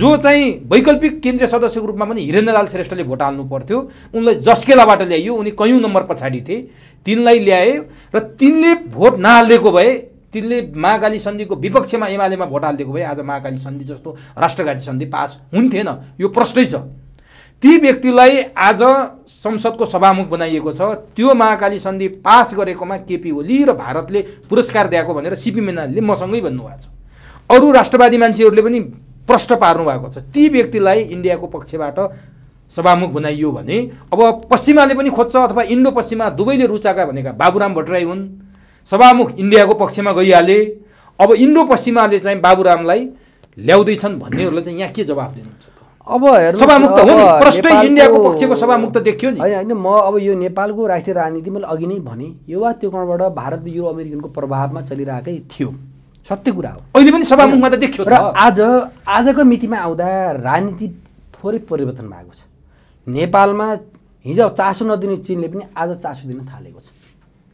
A: जो चाहिँ वैकल्पिक केन्द्रीय सदस्यको रूपमा पनि हिरेन्द्रलाल श्रेष्ठले भोट हाल्नु पर्थ्यो उनलाई जस्केलाबाट ल्याइयो उनी कयौँ नम्बर पछाडि थिए तिनलाई ल्याए र तिनले भोट नहालिदिएको भए तिनले महाकाली सन्धिको विपक्षमा एमालेमा भोट हालिदिएको भए आज महाकाली सन्धि जस्तो राष्ट्रघाटी सन्धि पास हुन्थेन यो प्रष्टै छ ती व्यक्तिलाई आज संसदको सभामुख बनाइएको छ त्यो महाकाली सन्धि पास गरेकोमा केपी ओली र भारतले पुरस्कार दिएको भनेर सिपी मेनालीले मसँगै भन्नुभएको छ अरू राष्ट्रवादी मान्छेहरूले पनि प्रष्ट पार्नु भएको छ ती व्यक्तिलाई इन्डियाको पक्षबाट सभामुख बनाइयो भने अब पश्चिमाले पनि खोज्छ अथवा इन्डो पश्चिमा दुवैले रुचाएका भनेका बाबुराम भट्टराई हुन् सभामुख इन्डियाको पक्षमा गइहाले अब इन्डो पश्चिमाले चाहिँ बाबुरामलाई ल्याउँदैछन् भन्नेहरूलाई चाहिँ यहाँ के जवाब दिनुहुन्छ
B: अब सभामुक्त हो नि प्रष्टै इन्डियाको पक्षको सभामुक्त देखियो नि होइन होइन म अब यो नेपालको राष्ट्रिय राजनीति मैले अघि नै भने यो वा त्यो कोणबाट भारत युरो अमेरिकनको प्रभावमा चलिरहेकै थियो सत्य कुरा हो अहिले पनि सभामुखमा त देखियो र आज आजको मितिमा आउँदा राजनीति थोरै परिवर्तन भएको छ नेपालमा हिजो चासो नदिने चिनले पनि आज चासो दिन थालेको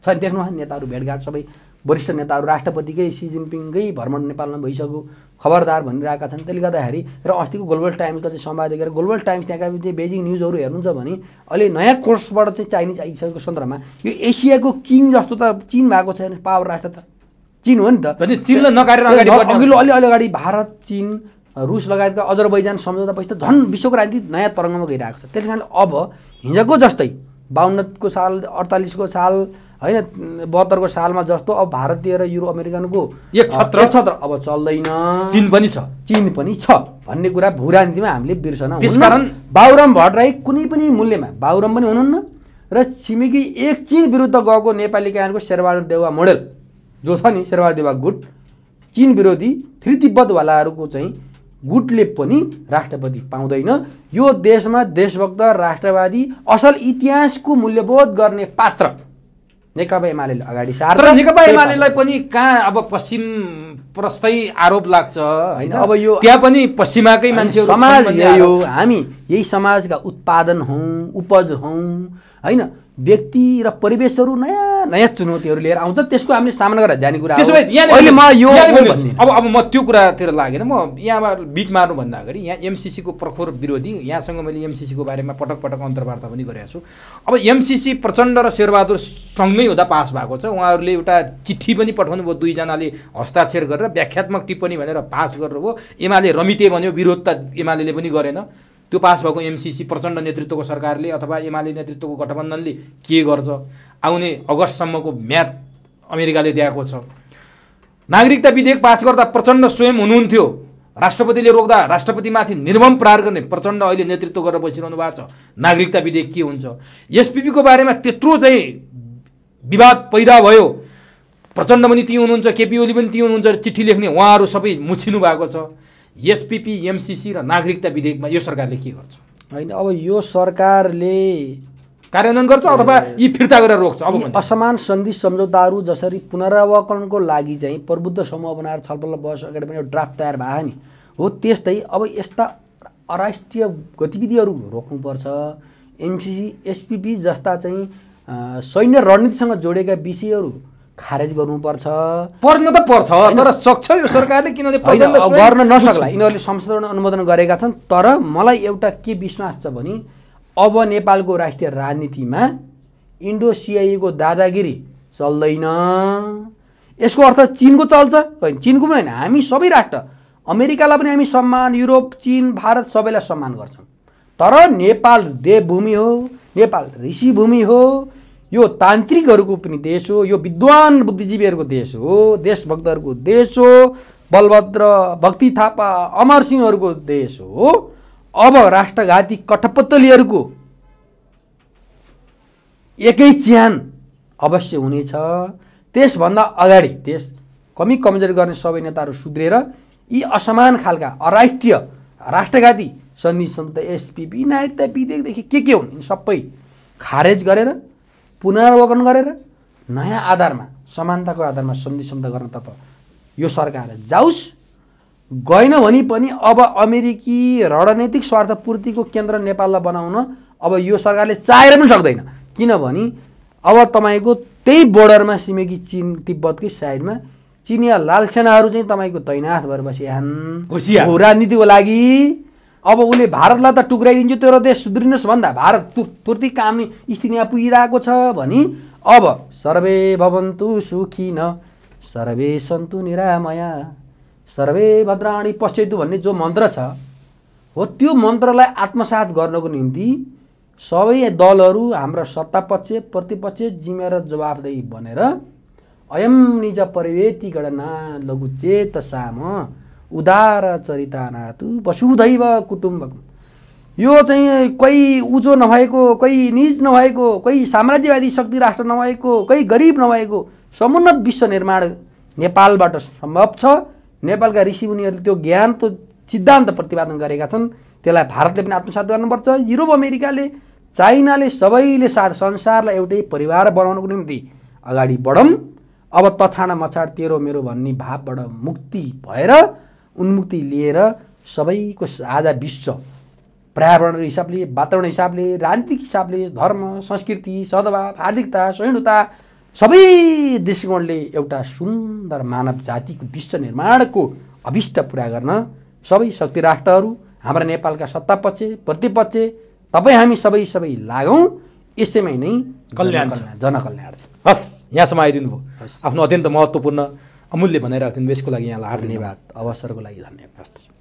B: छ देख्नु नेताहरू भेटघाट सबै वरिष्ठ नेताहरू राष्ट्रपतिकै सी जिनपिङकै भ्रमण नेपालमा भइसक्यो खबरदार भनिरहेका छन् त्यसले गर्दाखेरि र अस्तिको ग्लोबल टाइम्सको चाहिँ सम्वाद देखेर ग्लोबल टाइम्स त्यहाँका चाहिँ बेजिङ न्युजहरू हेर्नुहुन्छ भने अहिले नयाँ कोर्सबाट चाहिँ चाइनिज आइसकेको सन्दर्भमा यो एसियाको किङ जस्तो त चिन भएको छैन पावर राष्ट्र त चिन हो नि त चिनलाई अघिल्लो अलि अलि अगाडि भारत चिन रुस लगायतका अजरबैजान सम्झौतापछि त झन् विश्वको राजनीति नयाँ तरङ्गमा गइरहेको छ त्यस कारणले अब हिजोको जस्तै बाहन्नको साल अडतालिसको साल होइन बहत्तरको सालमा जस्तो अब भारतीय र युरो अमेरिकनको एक छत्र छत्र अब चल्दैन चिन पनि छ चिन पनि छ भन्ने कुरा भूरानीतिमा हामीले बिर्सन त्यसकारण बाबुराम भट्टराई कुनै पनि मूल्यमा बाबुराम पनि हुनुहुन्न र छिमेकी एक चिन विरुद्ध गएको नेपाली कायनको शेरबहादुर देवा मोडेल जो छ नि शेरबहादुर देवा गुट चिन विरोधी फेरि तिब्बतवालाहरूको चाहिँ गुटले पनि राष्ट्रपति पाउँदैन यो देशमा देशभक्त राष्ट्रवादी असल इतिहासको मूल्यबोध गर्ने पात्र नेकपा एमाले अगाडि सार तर नेकपा एमालेलाई
A: पनि कहाँ अब पश्चिम प्रस्तै आरोप लाग्छ होइन अब यो त्यहाँ पनि पश्चिमाकै मान्छे समाज
B: हामी यही समाजका उत्पादन हौँ उपज हौँ होइन व्यक्ति र परिवेशहरू नयाँ नयाँ चुनौतीहरू लिएर आउँछ त्यसको हामीले सामना गरेर जाने कुरा अब अब म त्यो कुरातिर
A: लागेन म यहाँ बिट मार्नुभन्दा अगाडि यहाँ एमसिसीको प्रखर विरोधी यहाँसँग मैले एमसिसीको बारेमा पटक पटक अन्तर्वार्ता पनि गरेको छु अब एमसिसी प्रचण्ड र शेरबहादुर सँगै हुँदा पास भएको छ उहाँहरूले एउटा चिठी पनि पठाउनु भयो दुईजनाले हस्ताक्षर गरेर व्याख्यात्मक टिप्पणी भनेर पास गर्नुभयो एमाले रमिते भन्यो विरोध त एमाले पनि गरेन त्यो पास भएको एमसिसी प्रचण्ड नेतृत्वको सरकारले अथवा एमाले नेतृत्वको गठबन्धनले के गर्छ आउने अगस्तसम्मको म्याद अमेरिकाले दिएको छ नागरिकता विधेयक पास गर्दा प्रचण्ड स्वयं हुनुहुन्थ्यो राष्ट्रपतिले रोक्दा राष्ट्रपतिमाथि निर्मम प्रहार गर्ने प्रचण्ड अहिले नेतृत्व गरेर बसिरहनु भएको छ नागरिकता विधेयक के हुन्छ एसपिपीको बारेमा त्यत्रो चाहिँ विवाद पैदा भयो प्रचण्ड पनि त्यहीँ हुनुहुन्छ केपी ओली पनि त्यहीँ हुनुहुन्छ चिठी लेख्ने उहाँहरू सबै मुछिनु भएको छ एसपिपी एमसिसी र नागरिकता विधेयकमा यो सरकारले के गर्छ
B: होइन अब यो सरकारले कार्यान्वयन गर्छ अथवा यी फिर्ता गरेर रोक्छ अब असमान सन्धि सम्झौताहरू जसरी पुनरावकरणको लागि चाहिँ प्रबुद्ध समूह बनाएर छलफल बस अगाडि पनि एउटा ड्राफ्ट तयार भएको नि हो त्यस्तै अब यस्ता अराष्ट्रिय गतिविधिहरू रोक्नुपर्छ एमसिसी एसपिपी जस्ता चाहिँ सैन्य रणनीतिसँग जोडेका विषयहरू खारेज गर्नुपर्छ पर्नु त पर्छ तर सक्छ यो सरकारले किनभने गर्न नसक्ला यिनीहरूले संशोधन अनुमोदन गरेका छन् तर मलाई एउटा के विश्वास छ भने अब नेपालको राष्ट्रिय राजनीतिमा इन्डो सिआइएको दादागिरी चल्दैन यसको अर्थ चिनको चल्छ होइन चिनको पनि होइन हामी सबै राष्ट्र अमेरिकालाई पनि हामी सम्मान युरोप चिन भारत सबैलाई सम्मान गर्छौँ तर नेपाल देवभूमि हो नेपाल ऋषिभूमि हो यो तान्त्रिकहरूको पनि देश हो यो विद्वान बुद्धिजीवीहरूको देश हो देशभक्तहरूको देश हो बलभद्र भक्ति थापा अमर देश हो अब राष्ट्रघाती कठपत्तलीहरूको एकै च्यान अवश्य हुनेछ त्यसभन्दा अगाडि देश कमी कमजोरी गर्ने सबै नेताहरू सुध्रेर यी असमान खालका अराष्ट्रिय राष्ट्रघाती सन्धि सन्त एसपिपी नागरिकता विधेयकदेखि के के हुन् सबै खारेज गरेर पुनरावलोकन गरेर नयाँ आधारमा समानताको आधारमा सन्धि सम्झौता गर्नतर्फ यो सरकार जाओस् गएन भने पनि अब अमेरिकी रणनीतिक स्वार्थपूर्तिको केन्द्र नेपाललाई बनाउन अब यो सरकारले चाहेर पनि सक्दैन किनभने अब तपाईँको त्यही बोर्डरमा छिमेकी चिन तिब्बतकै साइडमा चिनिया लाल सेनाहरू चाहिँ तपाईँको तैनाथ भएर बसिहान् राजनीतिको लागि अब उसले भारतलाई त टुक्राइदिन्छु तेरो देश सुध्रिनुहोस् भन्दा भारत तु काम कामी स्थितिमा पुगिरहेको छ भने अब सर्वे भवन्तु सुखी न सर्वे सन्तु निरामया सर्वे भद्राणी पश्चैतु भन्ने जो मन्त्र छ हो त्यो मन्त्रलाई आत्मसात गर्नको निम्ति सबै दलहरू हाम्रो सत्तापक्ष प्रतिपक्ष जिम्मेवार जवाफदेही बनेर अयम निज परिवेती गणना लघुचेत साम उदार चरिता नातु वसुधैव कुटुम्बकम् यो चाहिँ कोही उजो नभएको कोही निज नभएको कोही साम्राज्यवादी शक्ति राष्ट्र नभएको कोही गरिब नभएको समुन्नत विश्व निर्माण नेपालबाट सम्भव छ नेपालका ऋषिमुनिहरूले त्यो ज्ञान त्यो सिद्धान्त प्रतिपादन गरेका छन् त्यसलाई भारतले पनि आत्मसात गर्नुपर्छ युरोप अमेरिकाले चाइनाले सबैले साथ संसारलाई एउटै परिवार बनाउनको निम्ति अगाडि बढौँ अब तछाडा मछाड तेरो मेरो भन्ने भावबाट मुक्ति भएर उन्मुक्ति लिएर सबैको साझा विश्व पर्यावरण हिसाबले वातावरण हिसाबले राजनीतिक हिसाबले धर्म संस्कृति सद्भाव हार्दिकता सहिष्णुता सबै दृष्टिकोणले एउटा सुन्दर मानव जातिको विश्व निर्माणको अभिष्ट पुरा गर्न सबै शक्ति राष्ट्रहरू हाम्रा नेपालका सत्तापक्ष प्रतिपक्ष तपाईँ हामी सबै सबै लागौँ यसैमै नै कल्याण जनकल्याण हस् यहाँसम्म
A: आइदिनु भयो आफ्नो अत्यन्त महत्त्वपूर्ण अमूल्य बनाइरहेको थियो यसको लागि यहाँलाई धन्यवाद अवसरको लागि धन्यवाद